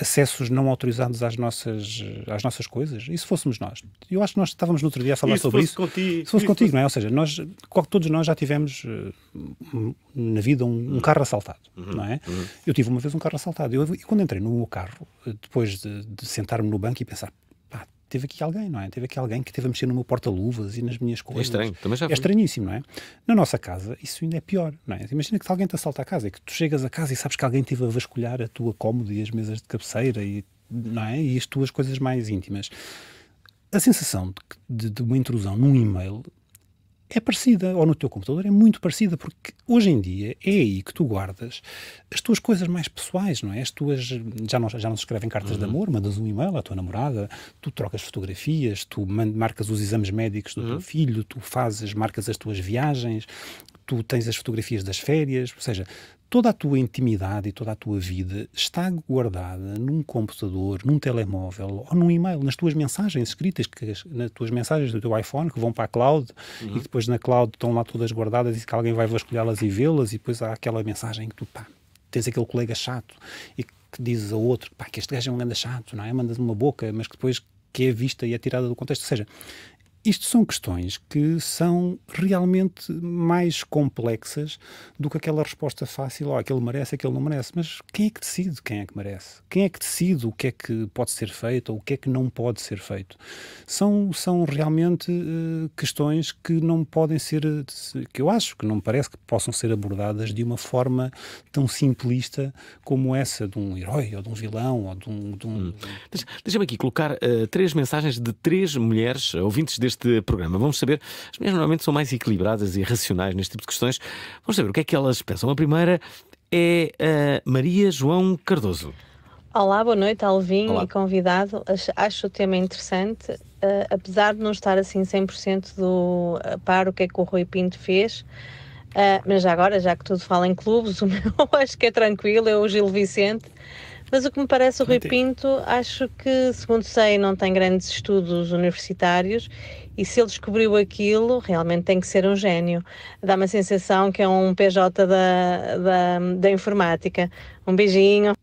acessos não autorizados às nossas, às nossas coisas? E se fôssemos nós? Eu acho que nós estávamos no outro dia a falar sobre isso. Contigo, se fosse contigo, fosse... não é? Ou seja, nós, todos nós já tivemos eh, na vida um, um carro assaltado, uhum, não é? Uhum. Eu tive uma vez um carro assaltado. e quando entrei no meu carro, eh, depois de, de sentar-me no banco e pensar, teve aqui alguém, não é? Teve aqui alguém que teve a mexer no meu porta-luvas e nas minhas é coisas. É estranho, também já É estranhíssimo, não é? Na nossa casa, isso ainda é pior, não é? Imagina que alguém te assalta a casa e que tu chegas a casa e sabes que alguém teve a vasculhar a tua cômoda e as mesas de cabeceira e, não é? e as tuas coisas mais íntimas. A sensação de, de, de uma intrusão num e-mail é parecida, ou no teu computador é muito parecida, porque hoje em dia é aí que tu guardas as tuas coisas mais pessoais, não é? As tuas. Já não, já não se escrevem cartas uhum. de amor, mandas um e-mail à tua namorada, tu trocas fotografias, tu marcas os exames médicos do uhum. teu filho, tu fazes, marcas as tuas viagens, tu tens as fotografias das férias, ou seja, toda a tua intimidade e toda a tua vida está guardada num computador, num telemóvel ou num e-mail, nas tuas mensagens escritas, que, nas tuas mensagens do teu iPhone que vão para a cloud uhum. e depois na cloud estão lá todas guardadas e que alguém vai vasculhá-las e vê-las e depois há aquela mensagem que tu, pá, tens aquele colega chato e que dizes a outro, pá, que este gajo é um ganda chato, não é? Mandas uma boca, mas que depois que é vista e é tirada do contexto. Ou seja, isto são questões que são realmente mais complexas do que aquela resposta fácil, ó, oh, aquele merece, aquele não merece. Mas quem é que decide quem é que merece? Quem é que decide o que é que pode ser feito ou o que é que não pode ser feito? São, são realmente uh, questões que não podem ser, que eu acho que não me parece que possam ser abordadas de uma forma tão simplista como essa de um herói ou de um vilão ou de um. De um... Hum. Deixa-me aqui colocar uh, três mensagens de três mulheres ouvintes deste deste programa. Vamos saber, as mulheres normalmente são mais equilibradas e racionais neste tipo de questões. Vamos saber o que é que elas pensam. A primeira é a eh, Maria João Cardoso. Olá, boa noite, Alvin Olá. e convidado. Acho, o tema interessante, uh, apesar de não estar assim 100% do uh, o que é que o Rui Pinto fez. Uh, mas já agora, já que tudo fala em clubes, o meu acho que é tranquilo, é o Gil Vicente. Mas o que me parece, o Rui Pinto, acho que, segundo sei, não tem grandes estudos universitários e se ele descobriu aquilo, realmente tem que ser um gênio. Dá-me a sensação que é um PJ da, da, da informática. Um beijinho.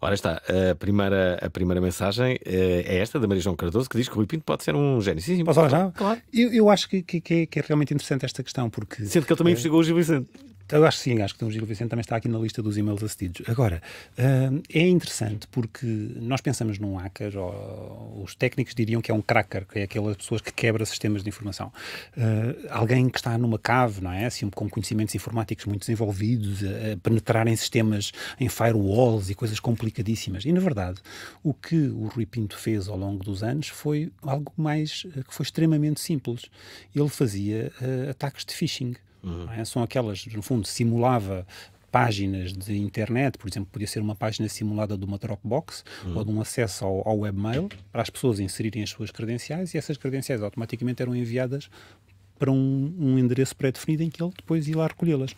Ora está, a primeira, a primeira mensagem eh, é esta, da Maria João Cardoso, que diz que o Rui Pinto pode ser um gênio. Sim, sim. Posso já? Claro. Eu, eu acho que, que, é, que, é, realmente interessante esta questão, porque... Sendo que ele também eh, investigou o Gil Vicente eu acho que sim, acho que o Gil Vicente também está aqui na lista dos e-mails assistidos. Agora, uh, é interessante porque nós pensamos num hacker, ou, os técnicos diriam que é um cracker, que é aquelas pessoas que quebra sistemas de informação. Uh, alguém que está numa cave, não é? Assim, com conhecimentos informáticos muito desenvolvidos, a penetrar em sistemas, em firewalls e coisas complicadíssimas. E, na verdade, o que o Rui Pinto fez ao longo dos anos foi algo mais eh, que foi extremamente simples. Ele fazia uh, ataques de phishing. Uhum. É? São aquelas, no fundo, simulava páginas de internet, por exemplo, podia ser uma página simulada de uma Dropbox uhum. ou de um acesso ao, ao webmail para as pessoas inserirem as suas credenciais e essas credenciais automaticamente eram enviadas para um, um endereço pré-definido em que ele depois ia lá recolhê-las.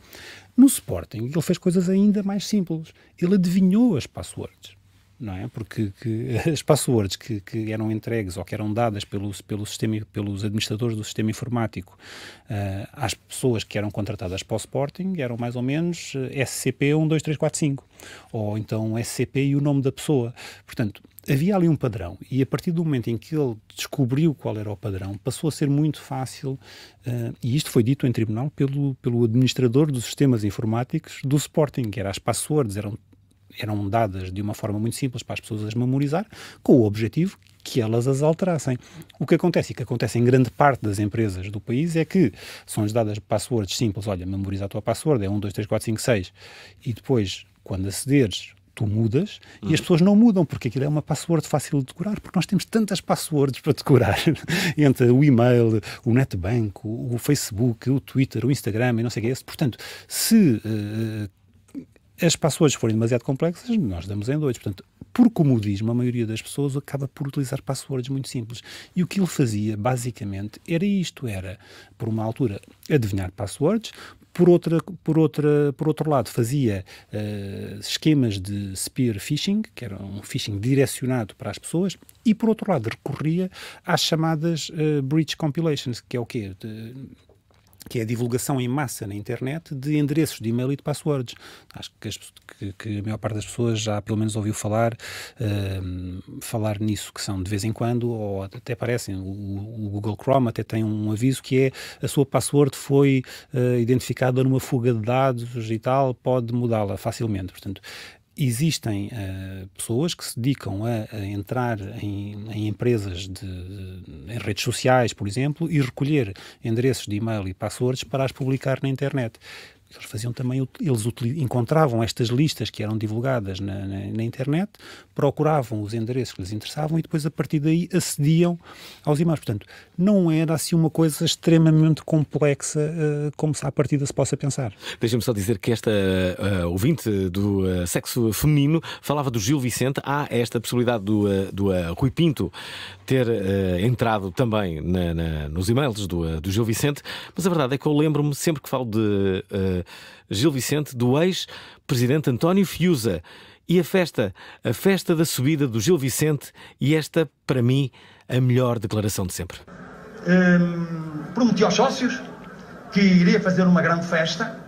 No Sporting, ele fez coisas ainda mais simples. Ele adivinhou as passwords não é? Porque que, as passwords que, que, eram entregues ou que eram dadas pelo, pelo sistema, pelos administradores do sistema informático uh, às pessoas que eram contratadas para o Sporting eram mais ou menos eh, SCP-12345 ou então SCP e o nome da pessoa. Portanto, havia ali um padrão e a partir do momento em que ele descobriu qual era o padrão, passou a ser muito fácil, uh, e isto foi dito em tribunal pelo, pelo administrador dos sistemas informáticos do Sporting, que era as passwords, eram eram dadas de uma forma muito simples para as pessoas as memorizar, com o objetivo que elas as alterassem. O que acontece, e que acontece em grande parte das empresas do país, é que são-lhes dadas passwords simples, olha, memoriza a tua password, é 1, 2, 3, 4, 5, 6, e depois, quando acederes, tu mudas uhum. e as hum. pessoas não mudam, porque aquilo é uma password fácil de decorar, porque nós temos tantas passwords para decorar, entre o e-mail, o netbank, o, o, Facebook, o Twitter, o Instagram e não sei o que é esse. Portanto, se uh, as passwords forem demasiado complexas, nós damos em dois. Portanto, por comodismo, a maioria das pessoas acaba por utilizar passwords muito simples. E o que ele fazia, basicamente, era isto: era, por uma altura, adivinhar passwords, por, outra, por, outra, por outro lado, fazia uh, esquemas de spear phishing, que era um phishing direcionado para as pessoas, e por outro lado, recorria às chamadas uh, breach compilations, que é o quê? De, que é a divulgação em massa na internet de endereços de e-mail e de passwords. Acho que, as, que, que a maior parte das pessoas já pelo menos ouviu falar, uh, falar nisso, que são de vez em quando, ou até parecem, o, o, Google Chrome até tem um aviso que é a sua password foi uh, identificada numa fuga de dados e tal, pode mudá-la facilmente. Portanto, existem uh, pessoas que se dedicam a, a entrar em, em empresas de, de, em redes sociais, por exemplo, e recolher endereços de e-mail e passwords para as publicar na internet eles faziam também, eles encontravam estas listas que eram divulgadas na, na, na, internet, procuravam os endereços que lhes interessavam e depois a partir daí acediam aos e-mails Portanto, não era assim uma coisa extremamente complexa uh, como se à partida se possa pensar. Deixa-me só dizer que esta uh, ouvinte do uh, sexo feminino falava do Gil Vicente. Há esta possibilidade do, do Rui Pinto ter entrado também na, nos e-mails do, do Gil Vicente, mas a verdade é que eu lembro-me sempre que falo de Gil Vicente do ex-presidente António Fiuza. E a festa, a festa da subida do Gil Vicente, e esta, para mim, a melhor declaração de sempre. Hum, prometi aos sócios que iria fazer uma grande festa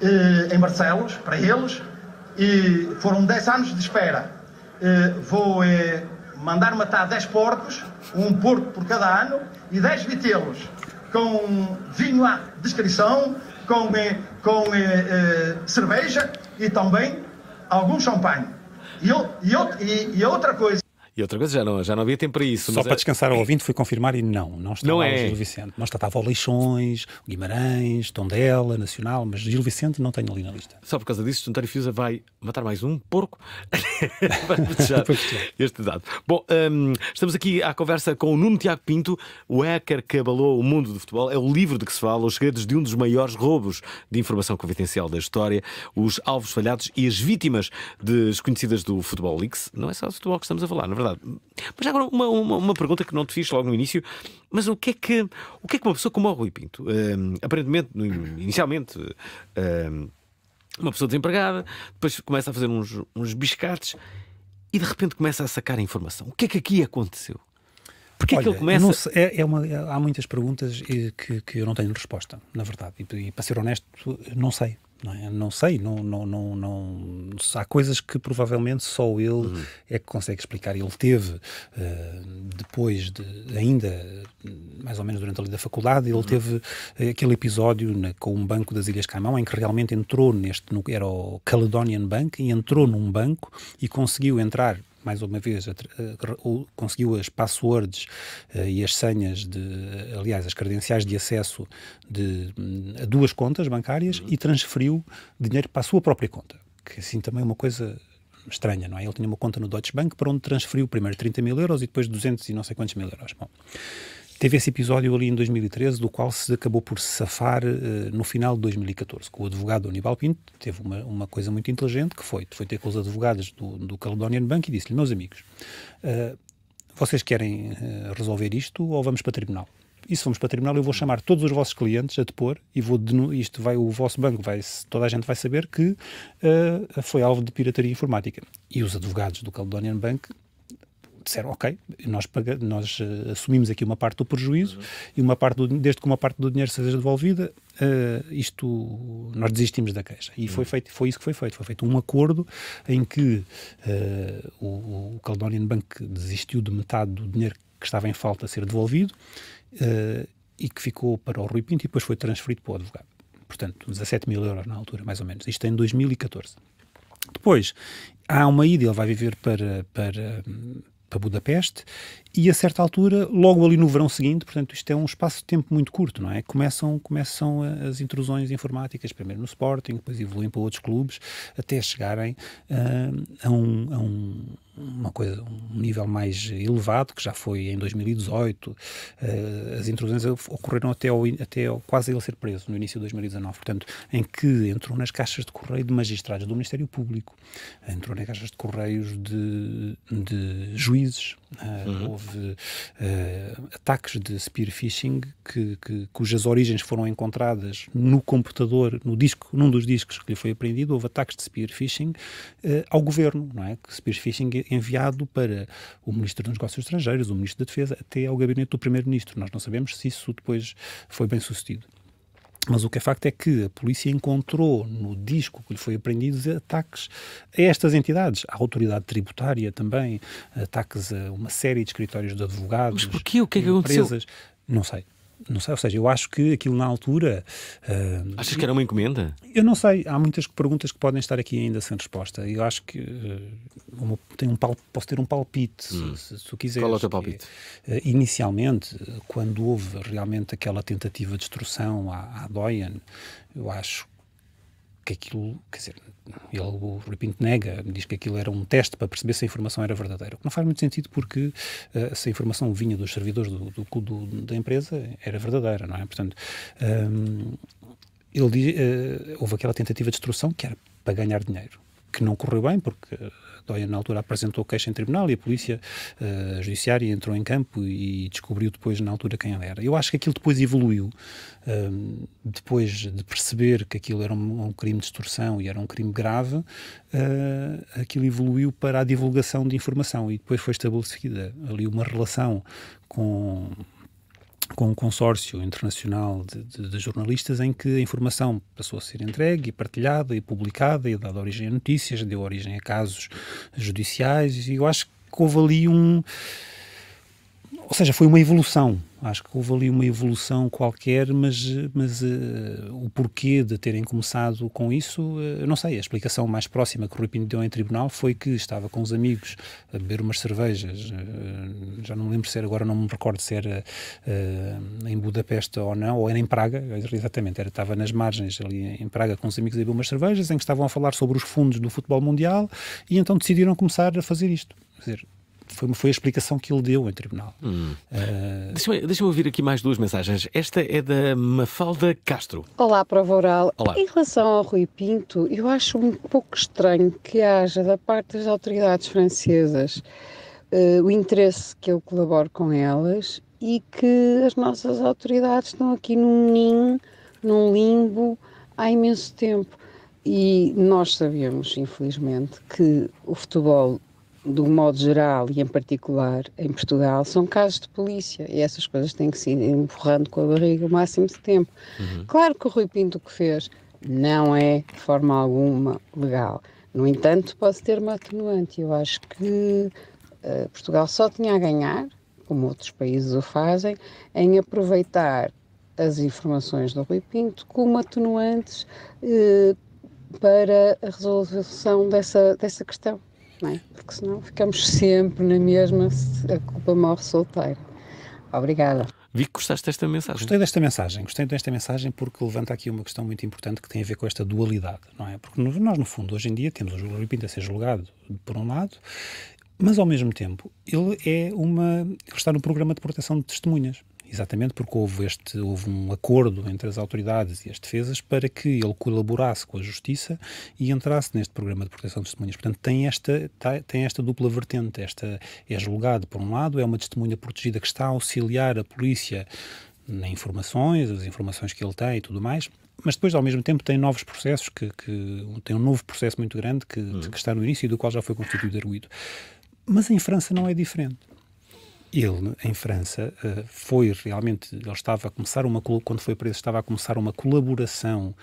eh, em Barcelos, para eles, e foram 10 anos de espera. Eh, vou eh, mandar matar 10 porcos, um porco por cada ano, e 10 vitelos, com vinho à descrição, com, eh, com eh, eh, cerveja e também algum champanhe. E, e, e outra coisa. E outra coisa, já não, já não havia tempo para isso. Só para é... descansar ao ouvinte, fui confirmar e não, não está não é. Gil Vicente. Nós tratava o Leixões, Guimarães, Tondela, Nacional, mas Gil Vicente não tenho ali na lista. Só por causa disso, o Juntário Fiusa vai matar mais um porco. este dado. Bom, um, estamos aqui à conversa com o Nuno Tiago Pinto, o hacker que abalou o mundo do futebol. É o livro de que se fala, os segredos de um dos maiores roubos de informação confidencial da história, os alvos falhados e as vítimas desconhecidas do Futebol Leaks. Não é só o futebol que estamos a falar, na verdade verdade. Mas agora, uma, uma, uma, pergunta que não te fiz logo no início, mas o que é que, o que, é que uma pessoa como o Rui Pinto, um, aparentemente, inicialmente, um, uma pessoa desempregada, depois começa a fazer uns, uns biscates e de repente começa a sacar a informação. O que é que aqui aconteceu? Porquê Olha, é que ele começa? Sei, é, é uma, é, há muitas perguntas que, que eu não tenho resposta, na verdade. E, e para ser honesto, não sei. Não, é? não sei, não, não, não, não, há coisas que provavelmente só ele uhum. é que consegue explicar. Ele teve, uh, depois de, ainda, mais ou menos durante ali da faculdade, ele uhum. teve eh, aquele episódio na, com um banco das Ilhas Caimão, em que realmente entrou neste, no, era o Caledonian Bank, e entrou num banco e conseguiu entrar mais uma vez, conseguiu as passwords eh, e as senhas, de, aliás, as credenciais de acesso de, hum, a duas contas bancárias uhum. e transferiu dinheiro para a sua própria conta. Que assim também é uma coisa estranha, não é? Ele tinha uma conta no Deutsche Bank para onde transferiu primeiro 30 mil euros e depois 200 e não sei quantos mil euros. Bom. Teve esse episódio ali em 2013, do qual se acabou por safar uh, no final de 2014, com o advogado Aníbal Pinto, teve uma, uma coisa muito inteligente, que foi, foi ter com os advogados do, do Caledonian Bank e disse-lhe, meus amigos, uh, vocês querem uh, resolver isto ou vamos para tribunal? E se vamos para tribunal, eu vou hum. chamar todos os vossos clientes a depor e vou isto vai o vosso banco vai toda a gente vai saber que foi alvo de pirataria informática. E os advogados do Caledonian Bank disseram, ok, nós, nós uh, assumimos aqui uma parte do prejuízo uhum. e uma parte do, desde que uma parte do dinheiro seja devolvida, uh, isto nós desistimos da queixa. E uhum. foi feito, foi isso que foi feito. Foi feito um acordo em que uh, o, o Caledonian Bank desistiu de metade do dinheiro que estava em falta a ser devolvido e que ficou para o Rui Pinto e depois foi transferido para o advogado. Portanto, 17 mil euros na altura, mais ou menos. Isto em 2014. Depois, há uma ida, ele vai viver para, para, para Budapeste e a certa altura, logo ali no verão seguinte, portanto, isto é um espaço de tempo muito curto, não é? Começam, começam eh, as intrusões informáticas, primeiro no Sporting, depois evoluem para outros clubes, até chegarem uh, a um, a um uma coisa, um nível mais elevado, que já foi em 2018. Uh, eh, as intrusões ocorreram até, ao, até ao, quase ele ser preso, no início de 2019. Portanto, em que entrou nas caixas de correio de magistrados do Ministério Público, entrou nas caixas de correios de, de juízes. Uh, uhum. Houve houve uh, ataques de spear phishing que, que, cujas origens foram encontradas no computador, no disco, num dos discos que lhe foi apreendido, houve ataques de spear phishing uh, ao governo, não é? Spear phishing é enviado para o ministro dos Negócios Estrangeiros, o ministro da Defesa, até ao gabinete do primeiro-ministro. Nós não sabemos se isso depois foi bem sucedido. Mas o que é facto é que a polícia encontrou no disco que lhe foi apreendido ataques a estas entidades, à autoridade tributária também, ataques a uma série de escritórios de advogados. Mas porquê? O que é que aconteceu? Não sei. Não sei, ou seja, eu acho que aquilo na altura. Uh, Achas que era uma encomenda? Eu não sei, há muitas perguntas que podem estar aqui ainda sem resposta. Eu acho que uh, tem um posso ter um palpite, hum. se, se, tu quiseres. Qual é o teu é, palpite? Que, uh, ah, inicialmente, quando houve realmente aquela tentativa de destruição à, à Doyen, eu acho que aquilo, quer dizer, ele, o Repinto nega, diz que aquilo era um teste para perceber se a informação era verdadeira, o que não faz muito sentido porque uh, se a informação vinha dos servidores do, do, do, da empresa, era verdadeira, não é? Portanto, um, ehm, ele, uh, houve aquela tentativa de destruição que era para ganhar dinheiro, que não correu bem porque Dóia, na altura, apresentou queixa em tribunal e a polícia uh, judiciária entrou em campo e descobriu depois, na altura, quem ela era. Eu acho que aquilo depois evoluiu, uh, depois de perceber que aquilo era um, um, crime de extorsão e era um crime grave, uh, aquilo evoluiu para a divulgação de informação e depois foi estabelecida ali uma relação com com um consórcio internacional de, de, de, jornalistas em que a informação passou a ser entregue partilhada e publicada e dada origem a notícias, deu origem a casos judiciais e eu acho que houve ali um... Ou seja, foi uma evolução Acho que houve ali uma evolução qualquer, mas, mas uh, o porquê de terem começado com isso, uh, eu não sei. A explicação mais próxima que Rui Pinto deu em tribunal foi que estava com os amigos a beber umas cervejas, uh, já não me lembro se era, agora não me recordo se era em Budapeste ou não, ou era em Praga, exatamente, era, estava nas margens ali em Praga com os amigos a beber umas cervejas, em que estavam a falar sobre os fundos do futebol mundial e então decidiram começar a fazer isto. Quer dizer, foi, foi a explicação que ele deu em tribunal. Hum. Uh... Deixa-me deixa ouvir aqui mais duas mensagens. Esta é da Mafalda Castro. Olá, Prova Oral. Olá. Em relação ao Rui Pinto, eu acho um pouco estranho que haja da parte das autoridades francesas uh, o interesse que eu colaboro com elas e que as nossas autoridades estão aqui num ninho, num limbo, há imenso tempo. E nós sabemos, infelizmente, que o futebol de um modo geral e em particular em Portugal, são casos de polícia e essas coisas têm que se ir empurrando com a barriga o máximo de tempo. Uhum. Claro que o Rui Pinto que fez não é de forma alguma legal. No entanto, pode ter uma atenuante. Eu acho que uh, Portugal só tinha a ganhar, como outros países o fazem, em aproveitar as informações do Rui Pinto como atenuantes uh, para a resolução dessa, dessa questão não é? Porque senão ficamos sempre na mesma, a culpa morre solteira. Obrigada. Vi que gostaste desta mensagem. Gostei desta mensagem, gostei desta mensagem porque levanta aqui uma questão muito importante que tem a ver com esta dualidade, não é? Porque nós, no fundo, hoje em dia temos o Júlio Pinto a ser julgado por um lado, mas ao mesmo tempo ele é uma. Ele está no programa de proteção de testemunhas exatamente porque houve, este, houve um acordo entre as autoridades e as defesas para que ele colaborasse com a Justiça e entrasse neste programa de proteção de testemunhas. Portanto, tem esta, tá, tem esta dupla vertente. Esta é julgado, por um lado, é uma testemunha protegida que está a auxiliar a polícia nas informações, as informações que ele tem e tudo mais, mas depois, ao mesmo tempo, tem novos processos, que, que tem um novo processo muito grande que, uhum. que, está no início e do qual já foi constituído arguído. Mas em França não é diferente ele, em França, eh, foi realmente, ele estava a começar uma, quando foi preso, estava a começar uma colaboração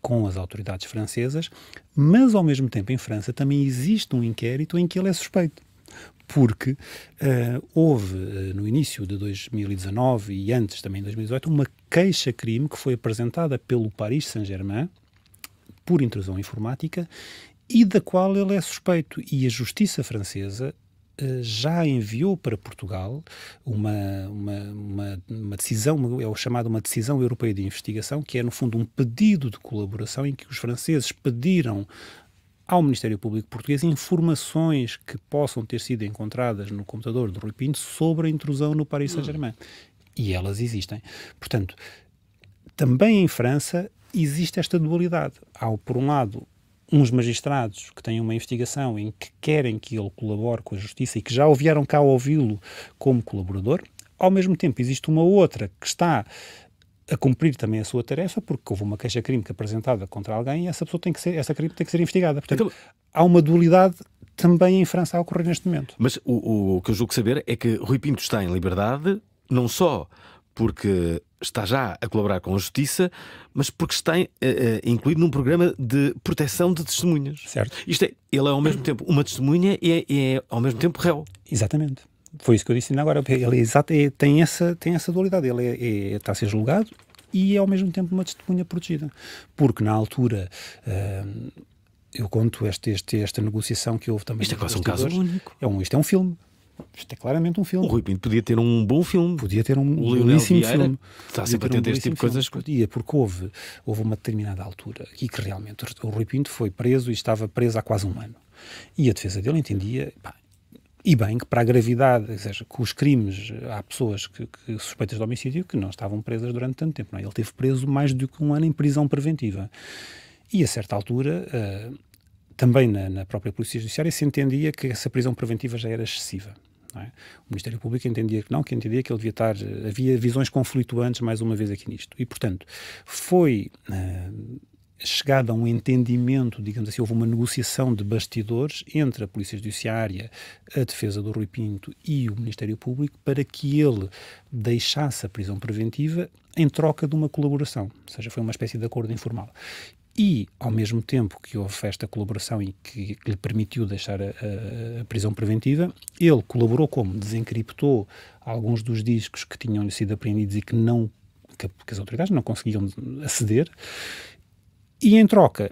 com as autoridades francesas, mas ao mesmo tempo em França também existe um inquérito em que ele é suspeito porque uh, houve, uh, no início de 2019 e antes também em 2018, uma queixa-crime que foi apresentada pelo Paris Saint-Germain por intrusão informática e da qual ele é suspeito. E a justiça francesa eh, já enviou para Portugal uma, uma, uma, uma decisão, é o chamado uma decisão europeia de investigação, que é, no fundo, um pedido de colaboração em que os franceses pediram ao Ministério Público Português informações que possam ter sido encontradas no computador de Rui Pinto sobre a intrusão no Paris Saint-Germain. Hum. E elas existem. Portanto, também em França existe esta dualidade. Há, por um lado, uns magistrados que têm uma investigação em que querem que ele colabore com a justiça e que já o vieram cá ouvi-lo como colaborador. Ao mesmo tempo, existe uma outra que está a cumprir também a sua tarefa, porque houve uma queixa-crime que apresentada contra alguém e essa pessoa tem que ser, essa crime tem que ser investigada. Portanto, então, há uma dualidade também em França a ocorrer neste momento. Mas o, o, o que eu julgo saber é que Rui Pinto está em liberdade, não só porque está já a colaborar com a Justiça, mas porque está uh, incluído num programa de proteção de testemunhas. Certo. Isto é, ele é ao mesmo tempo uma testemunha e é, e é ao mesmo tempo réu. Exatamente. Foi isso que eu disse ainda agora. Ele é exato, é, tem, essa, tem essa dualidade. Ele é, é, está a ser julgado e é ao mesmo tempo uma testemunha protegida. Porque na altura. Uh, eu conto este, este, esta negociação que houve também. Isto é quase um caso único. É um, isto é um filme isto é claramente um filme. O Rui Pinto podia ter um bom filme. Podia ter um belíssimo filme. Está sempre a tentar este tipo de coisas. Podia, porque houve, houve uma determinada altura e que realmente o Rui Pinto foi preso e estava preso há quase um ano. E a defesa dele entendia, pá, e bem que para a gravidade, ou seja, que os crimes, há pessoas que, que suspeitas de homicídio que não estavam presas durante tanto tempo. Não é? Ele teve preso mais do que um ano em prisão preventiva. E a certa altura, uh, também na, na própria Polícia Judiciária, se entendia que essa prisão preventiva já era excessiva. É? O Ministério Público entendia que não, que entendia que ele devia estar. Havia visões conflituantes, mais uma vez, aqui nisto. E, portanto, foi. Uh, eh, chegada a um entendimento, digamos assim, houve uma negociação de bastidores entre a Polícia Judiciária, a defesa do Rui Pinto e o Ministério Público para que ele deixasse a prisão preventiva em troca de uma colaboração, ou seja, foi uma espécie de acordo informal e, ao mesmo tempo que houve esta colaboração e que, que lhe permitiu deixar a, a, prisão preventiva, ele colaborou como? Desencriptou alguns dos discos que tinham sido apreendidos e que não que, que as autoridades não conseguiam aceder, e em troca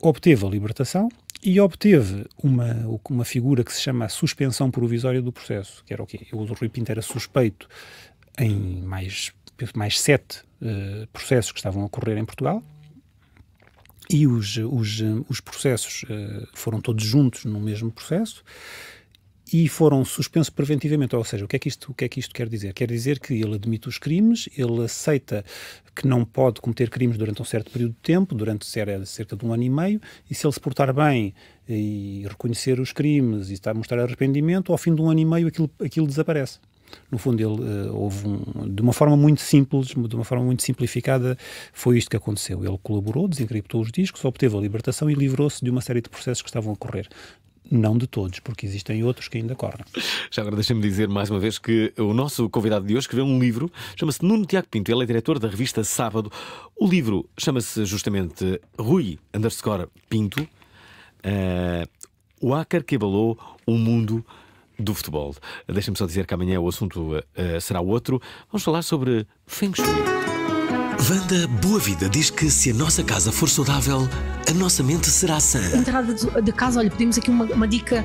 obteve a libertação e obteve uma, uma figura que se chama a suspensão provisória do processo, que era o quê? O Rui Pinto era suspeito em mais, mais sete uh, processos que estavam a ocorrer em Portugal, e os, os, os processos eh, foram todos juntos no mesmo processo e foram suspensos preventivamente. Ou seja, o que, é que isto, o que é que isto quer dizer? Quer dizer que ele admite os crimes, ele aceita que não pode cometer crimes durante um certo período de tempo, durante cerca de um ano e meio, e se ele se portar bem e reconhecer os crimes e estar a mostrar arrependimento, ao fim de um ano e meio aquilo, aquilo desaparece no fundo, ele uh, houve um, de uma forma muito simples, de uma forma muito simplificada, foi isto que aconteceu. Ele colaborou, desencriptou os discos, obteve a libertação e livrou-se de uma série de processos que estavam a correr. Não de todos, porque existem outros que ainda correm. Já agora deixa-me dizer mais uma vez que o nosso convidado de hoje escreveu um livro, chama-se Nuno Tiago Pinto, ele é diretor da revista Sábado. O livro chama-se justamente Rui Pinto, uh, O hacker que Abalou o Mundo do futebol. Deixa-me só dizer que amanhã o assunto uh, será outro. Vamos falar sobre Feng Shui. Vanda Boa Vida diz que se a nossa casa for saudável, a nossa mente será sã. Entrada de casa, olha, pedimos aqui uma, uma dica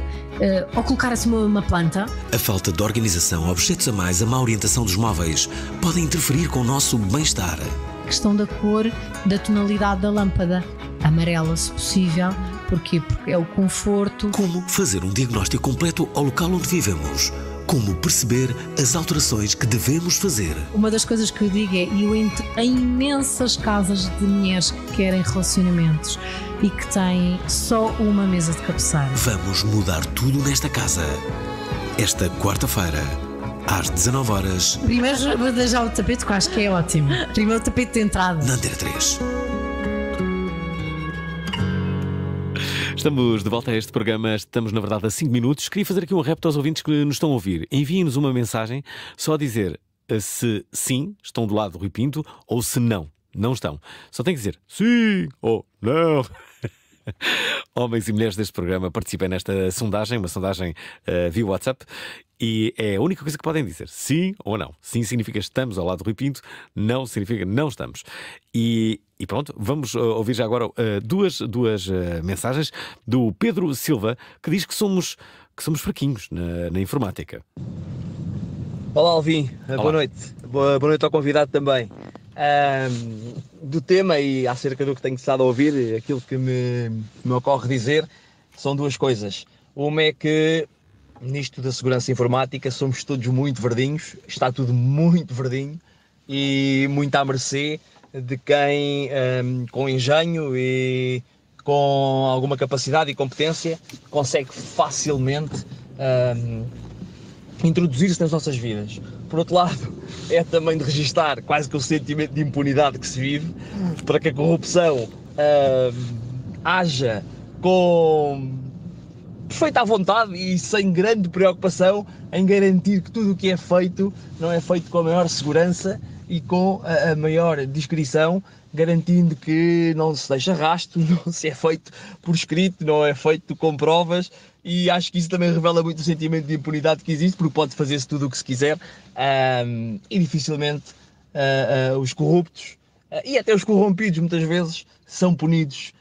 uh, ao colocar assim uma, uma, planta. A falta de organização, objetos a mais, a má orientação dos móveis podem interferir com o nosso bem-estar questão da cor, da tonalidade da lâmpada. Amarela, se possível. Porquê? Porque é o conforto. Como fazer um diagnóstico completo ao local onde vivemos? Como perceber as alterações que devemos fazer? Uma das coisas que eu digo é: eu entro em imensas casas de mulheres que querem relacionamentos e que têm só uma mesa de cabeceira. Vamos mudar tudo nesta casa. Esta quarta-feira, às 19 horas. Primeiro vou deixar o tapete, que acho que é ótimo. Primeiro o tapete de entrada. Nanter 3. Estamos de volta a este programa, estamos na verdade a 5 minutos. Queria fazer aqui um repto aos ouvintes que nos estão a ouvir. Enviem-nos uma mensagem só a dizer eh, se sim, estão do lado do Rui Pinto, ou se não, não estão. Só tem que dizer sim ou não. Homens e mulheres deste programa participem nesta sondagem, uma sondagem uh, via WhatsApp, e é a única coisa que podem dizer, sim ou não. Sim significa estamos ao lado do Rui Pinto, não significa não estamos. E, e pronto, vamos uh, ouvir já agora uh, duas, duas uh, mensagens do Pedro Silva, que diz que somos, que somos fraquinhos na, na informática. Olá, Alvin. Olá. Boa noite. Boa, boa noite ao convidado também. do tema e acerca do que tenho estado a ouvir, aquilo que me, me ocorre dizer são duas coisas. Uma é que nisto da segurança informática somos todos muito verdinhos, está tudo muito verdinho e muito à mercê de quem, um, com engenho e com alguma capacidade e competência, consegue facilmente um, introduzir-se nas nossas vidas. Por outro lado, é também de registar quase que o sentimento de impunidade que se vive para que a corrupção um, haja com feito à vontade e sem grande preocupação em garantir que tudo o que é feito não é feito com a maior segurança e com a, a maior discrição, garantindo que não se deixa rastro, não se é feito por escrito, não é feito com provas. E acho que isso também revela muito o sentimento de impunidade que existe, porque pode fazer-se tudo o que se quiser um, e dificilmente uh, uh, os corruptos uh, e até os corrompidos muitas vezes são punidos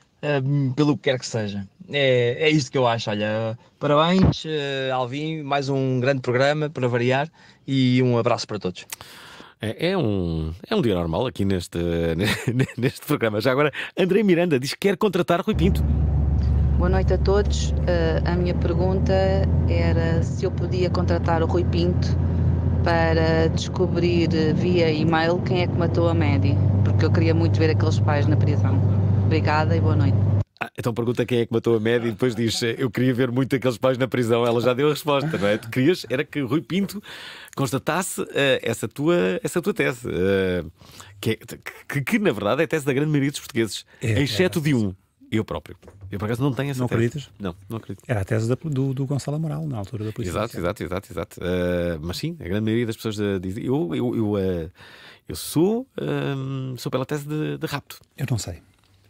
pelo que quer que seja. É, é isto que eu acho. Olha, parabéns, uh, Alvin, mais um grande programa para variar e um abraço para todos. É, é um, é um dia normal aqui neste, neste programa. Já agora, André Miranda diz que quer contratar Rui Pinto. Boa noite a todos. Uh, a minha pergunta era se eu podia contratar o Rui Pinto para descobrir via e-mail quem é que matou a Maddie, porque eu queria muito ver aqueles pais na prisão. Obrigada e boa noite. Ah, então pergunta quem é que matou a média e depois diz: eh, Eu queria ver muito aqueles pais na prisão. Ela já deu a resposta, não é? Tu querias era que Rui Pinto constatasse uh, essa, tua, essa tua tese, uh, que, é, que, que, na verdade é a tese da grande maioria dos portugueses, é, é. exceto é de um. Eu próprio. Eu, por acaso, não tenho essa não tese. Acreditas? Não, não acredito. Era a tese do, do, do Gonçalo Amaral, na altura da polícia. Exato, exato, exato. exato. Uh, mas sim, a grande maioria das pessoas diz... Eu, eu, eu, uh, eu sou, uh, sou pela tese de, de rapto. Eu não sei.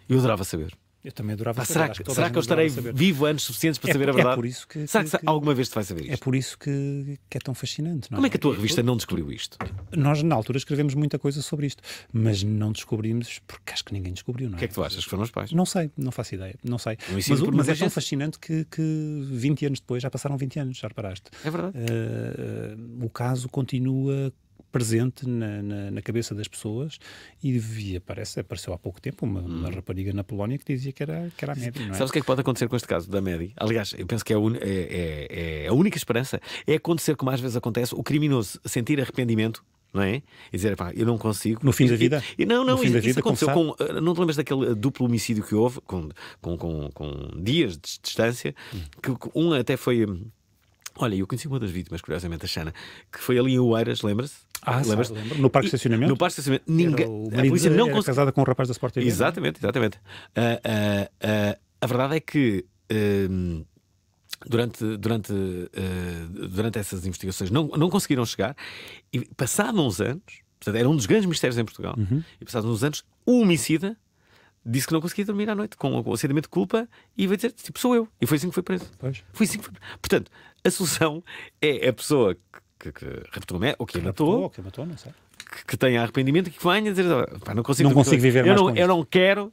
Eu adorava saber. Eu também adorava ah, saber. Será que, que será que eu estarei vivo anos suficientes para é, saber a é verdade? É por isso que, será que, que, alguma vez te vai saber é isto? É por isso que, que é tão fascinante. Como é? é que a tua revista não descobriu isto? Nós, na altura, escrevemos muita coisa sobre isto, mas não descobrimos porque acho que ninguém descobriu, não é? O que é que tu achas que foram os pais? Não sei, não faço ideia, não sei. Mas, mas é tão fascinante que, que 20 anos depois, já passaram 20 anos, já reparaste? É verdade. Uh, uh, o caso continua presente na, na, na, cabeça das pessoas e vi, parece apareceu há pouco tempo uma, uma, hum. rapariga na Polónia que dizia que era, que era a Medi. É? Sabes o que é que pode acontecer com este caso da Medi? Aliás, eu penso que é a, un... É, é, é a única esperança é acontecer como às vezes acontece, o criminoso sentir arrependimento não é? E dizer, pá, eu não consigo. No fim da vida? E, não, não, isso, vida, isso, aconteceu com, Não te lembras daquele duplo homicídio que houve, com, com, com, com dias de distância, hum. que um até foi. Hum, olha, eu conheci uma das vítimas, curiosamente, a Xana, que foi ali em Oeiras, lembra-se? Ah, Lembras? lembro. No parque de estacionamento? No parque de estacionamento. Ninguém, a polícia não conseguiu. casada com um rapaz da Sport TV. Exatamente, exatamente. Uh, uh, uh, a verdade é que hum, durante, durante, durante essas investigações não, não conseguiram chegar e passados uns anos, portanto, era um dos grandes mistérios em Portugal, uhum. e passados uns anos, o homicida disse que não conseguia dormir à noite com o sentimento de culpa e vai dizer, tipo, sou eu. E foi assim que foi preso. Pois. Foi assim que foi... preso. Portanto, a solução é a pessoa que que, que raptou-me, é? ou que, matou, raptou, ou que matou, não sei. Que, que tenha arrependimento e que venha dizer: pá, não consigo, não consigo viver eu mais. Não, eu não quero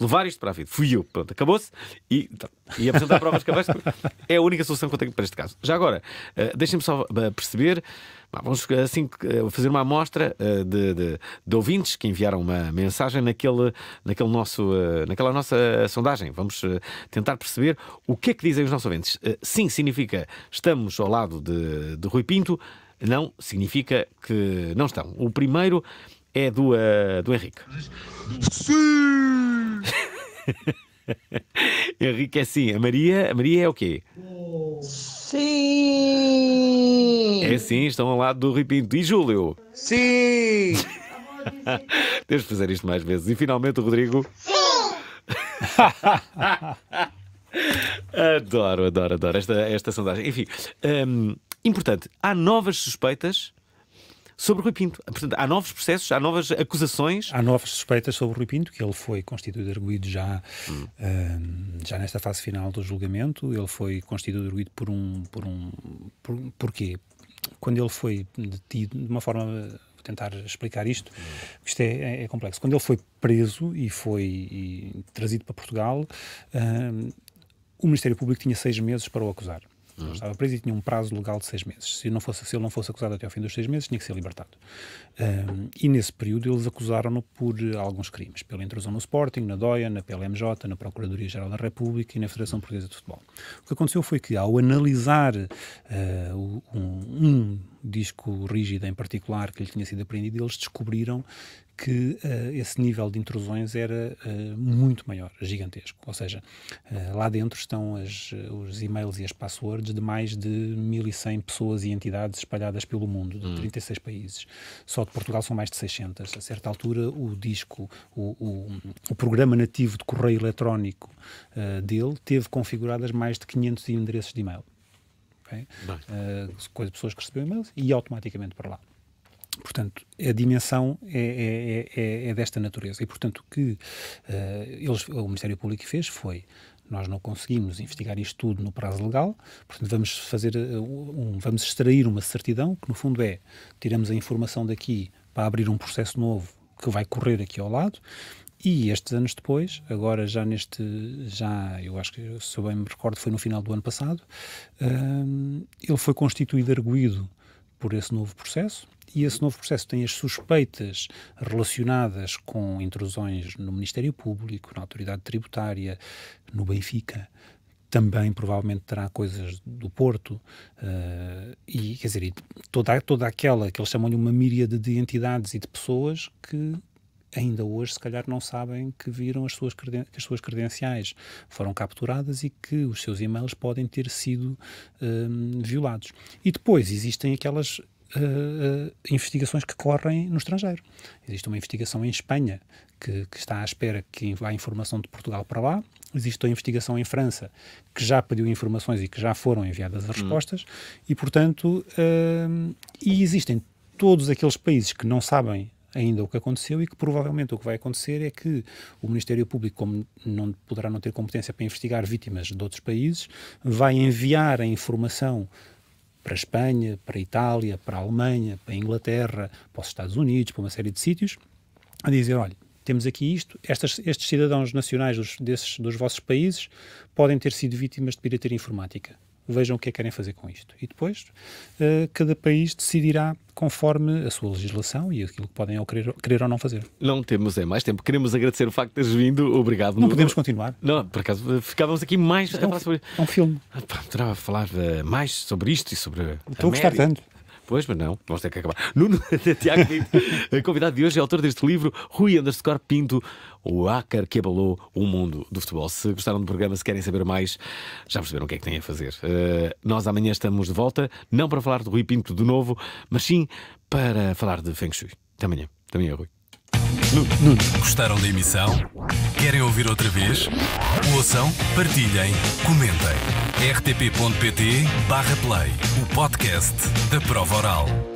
levar isto para a vida. Fui eu, pronto, acabou-se e, então, e apresentar provas acabaste é a única solução que eu tenho para este caso. Já agora, uh, deixem-me só eh, perceber, vamos eh, assim fazer uma amostra de, de, de, ouvintes que enviaram uma mensagem naquele, naquele nosso, naquela nossa sondagem. Vamos tentar perceber o que é que dizem os nossos ouvintes. sim, significa estamos ao lado de, de Rui Pinto, não significa que não estão. O primeiro é do, uh, do Henrique. Sim! Henrique é sim. A Maria, a Maria é o quê? Sim! É sim, estão ao lado do Ripinto. E Júlio? Sim! Tens de fazer isto mais vezes. E finalmente o Rodrigo? Sim! adoro, adoro, adoro esta, esta sondagem. Enfim, um, importante, há novas suspeitas sobre Rui Pinto. Portanto, há novos processos, há novas acusações. Há novas suspeitas sobre Rui Pinto, que ele foi constituído arguído já, hum. uh, já nesta fase final do julgamento. Ele foi constituído arguído por um. Por um por, porquê? Quando ele foi detido, de uma forma tentar explicar isto, porque isto é, é, é, complexo. Quando ele foi preso e foi e, trazido para Portugal, uh, o Ministério Público tinha seis meses para o acusar. Uhum. estava preso e tinha um prazo legal de seis meses. Se, não fosse, se ele não fosse acusado até ao fim dos seis meses, tinha que ser libertado. Um, e nesse período eles acusaram-no por eh, alguns crimes, pela intrusão no Sporting, na DOIA, na PLMJ, na Procuradoria-Geral da República e na Federação Portuguesa de Futebol. O que aconteceu foi que, ao analisar uh, um, um disco rígido em particular que lhe tinha sido apreendido, eles descobriram que uh, esse nível de intrusões era uh, muito maior, gigantesco. Ou seja, uh, lá dentro estão as, os e-mails e as passwords de mais de 1.100 pessoas e entidades espalhadas pelo mundo, de hum. 36 países. Só de Portugal são mais de 600. A certa altura, o disco, o, o, o programa nativo de correio eletrónico dele teve configuradas mais de 500 endereços de e-mail. Okay? coisa de pessoas que recebiam e-mails e automaticamente para lá. Portanto, a dimensão é é, é, é, é, desta natureza. E, portanto, o que uh, eles, o Ministério Público fez foi nós não conseguimos investigar isto tudo no prazo legal, portanto vamos fazer eh, um, vamos extrair uma certidão que no fundo é tiramos a informação daqui para abrir um processo novo que vai correr aqui ao lado e estes anos depois, agora já neste, já eu acho que se bem me recordo foi no final do ano passado, eh, ele foi constituído arguído por esse novo processo e esse novo processo tem as suspeitas relacionadas com intrusões no Ministério Público, na Autoridade Tributária, no Benfica, também provavelmente terá coisas do Porto uh, e quer dizer toda toda aquela que eles chamam-lhe uma miríade de entidades e de pessoas que ainda hoje se calhar não sabem que viram as suas creden que as suas credenciais foram capturadas e que os seus e-mails podem ter sido ehm, violados e depois existem aquelas uh, investigações que correm no estrangeiro. Existe uma investigação em Espanha que, que, está à espera que vá informação de Portugal para lá. Existe uma investigação em França que já pediu informações e que já foram enviadas as hum. respostas. Hum. E, portanto, uh, e existem todos aqueles países que não sabem ainda o que aconteceu e que provavelmente o que vai acontecer é que o Ministério Público, como não poderá não ter competência para investigar vítimas de outros países, vai enviar a informação para a Espanha, para a Itália, para a Alemanha, para a Inglaterra, para os Estados Unidos, para uma série de sítios, a dizer: olha, temos aqui isto, estes cidadãos nacionais dos, desses, dos vossos países podem ter sido vítimas de pirataria informática vejam o que é que querem fazer com isto. E depois, uh, cada país decidirá conforme a sua legislação e aquilo que podem ou querer, querer, ou não fazer. Não temos é mais tempo. Queremos agradecer o facto de teres vindo. Obrigado. Não no... podemos continuar. Não, por acaso ficávamos aqui mais é um, a falar sobre... É um filme. Ah, pá, falar eh, mais sobre isto e sobre. Estou a gostar tanto. Pois, mas não, vamos ter que acabar. Nuno Tiago Pinto, convidado de hoje, é autor deste livro, Rui Underscore Pinto, o hacker que abalou o mundo do futebol. Se gostaram do programa, se querem saber mais, já perceberam o que é que têm a fazer. Uh, nós amanhã estamos de volta, não para falar de Rui Pinto de novo, mas sim para falar de Feng Shui. Até amanhã. Até amanhã, Rui. Nuno. Gostaram da emissão? Querem ouvir outra vez? Ouçam, partilhem, comentem rtp.pt/play, o podcast da prova oral.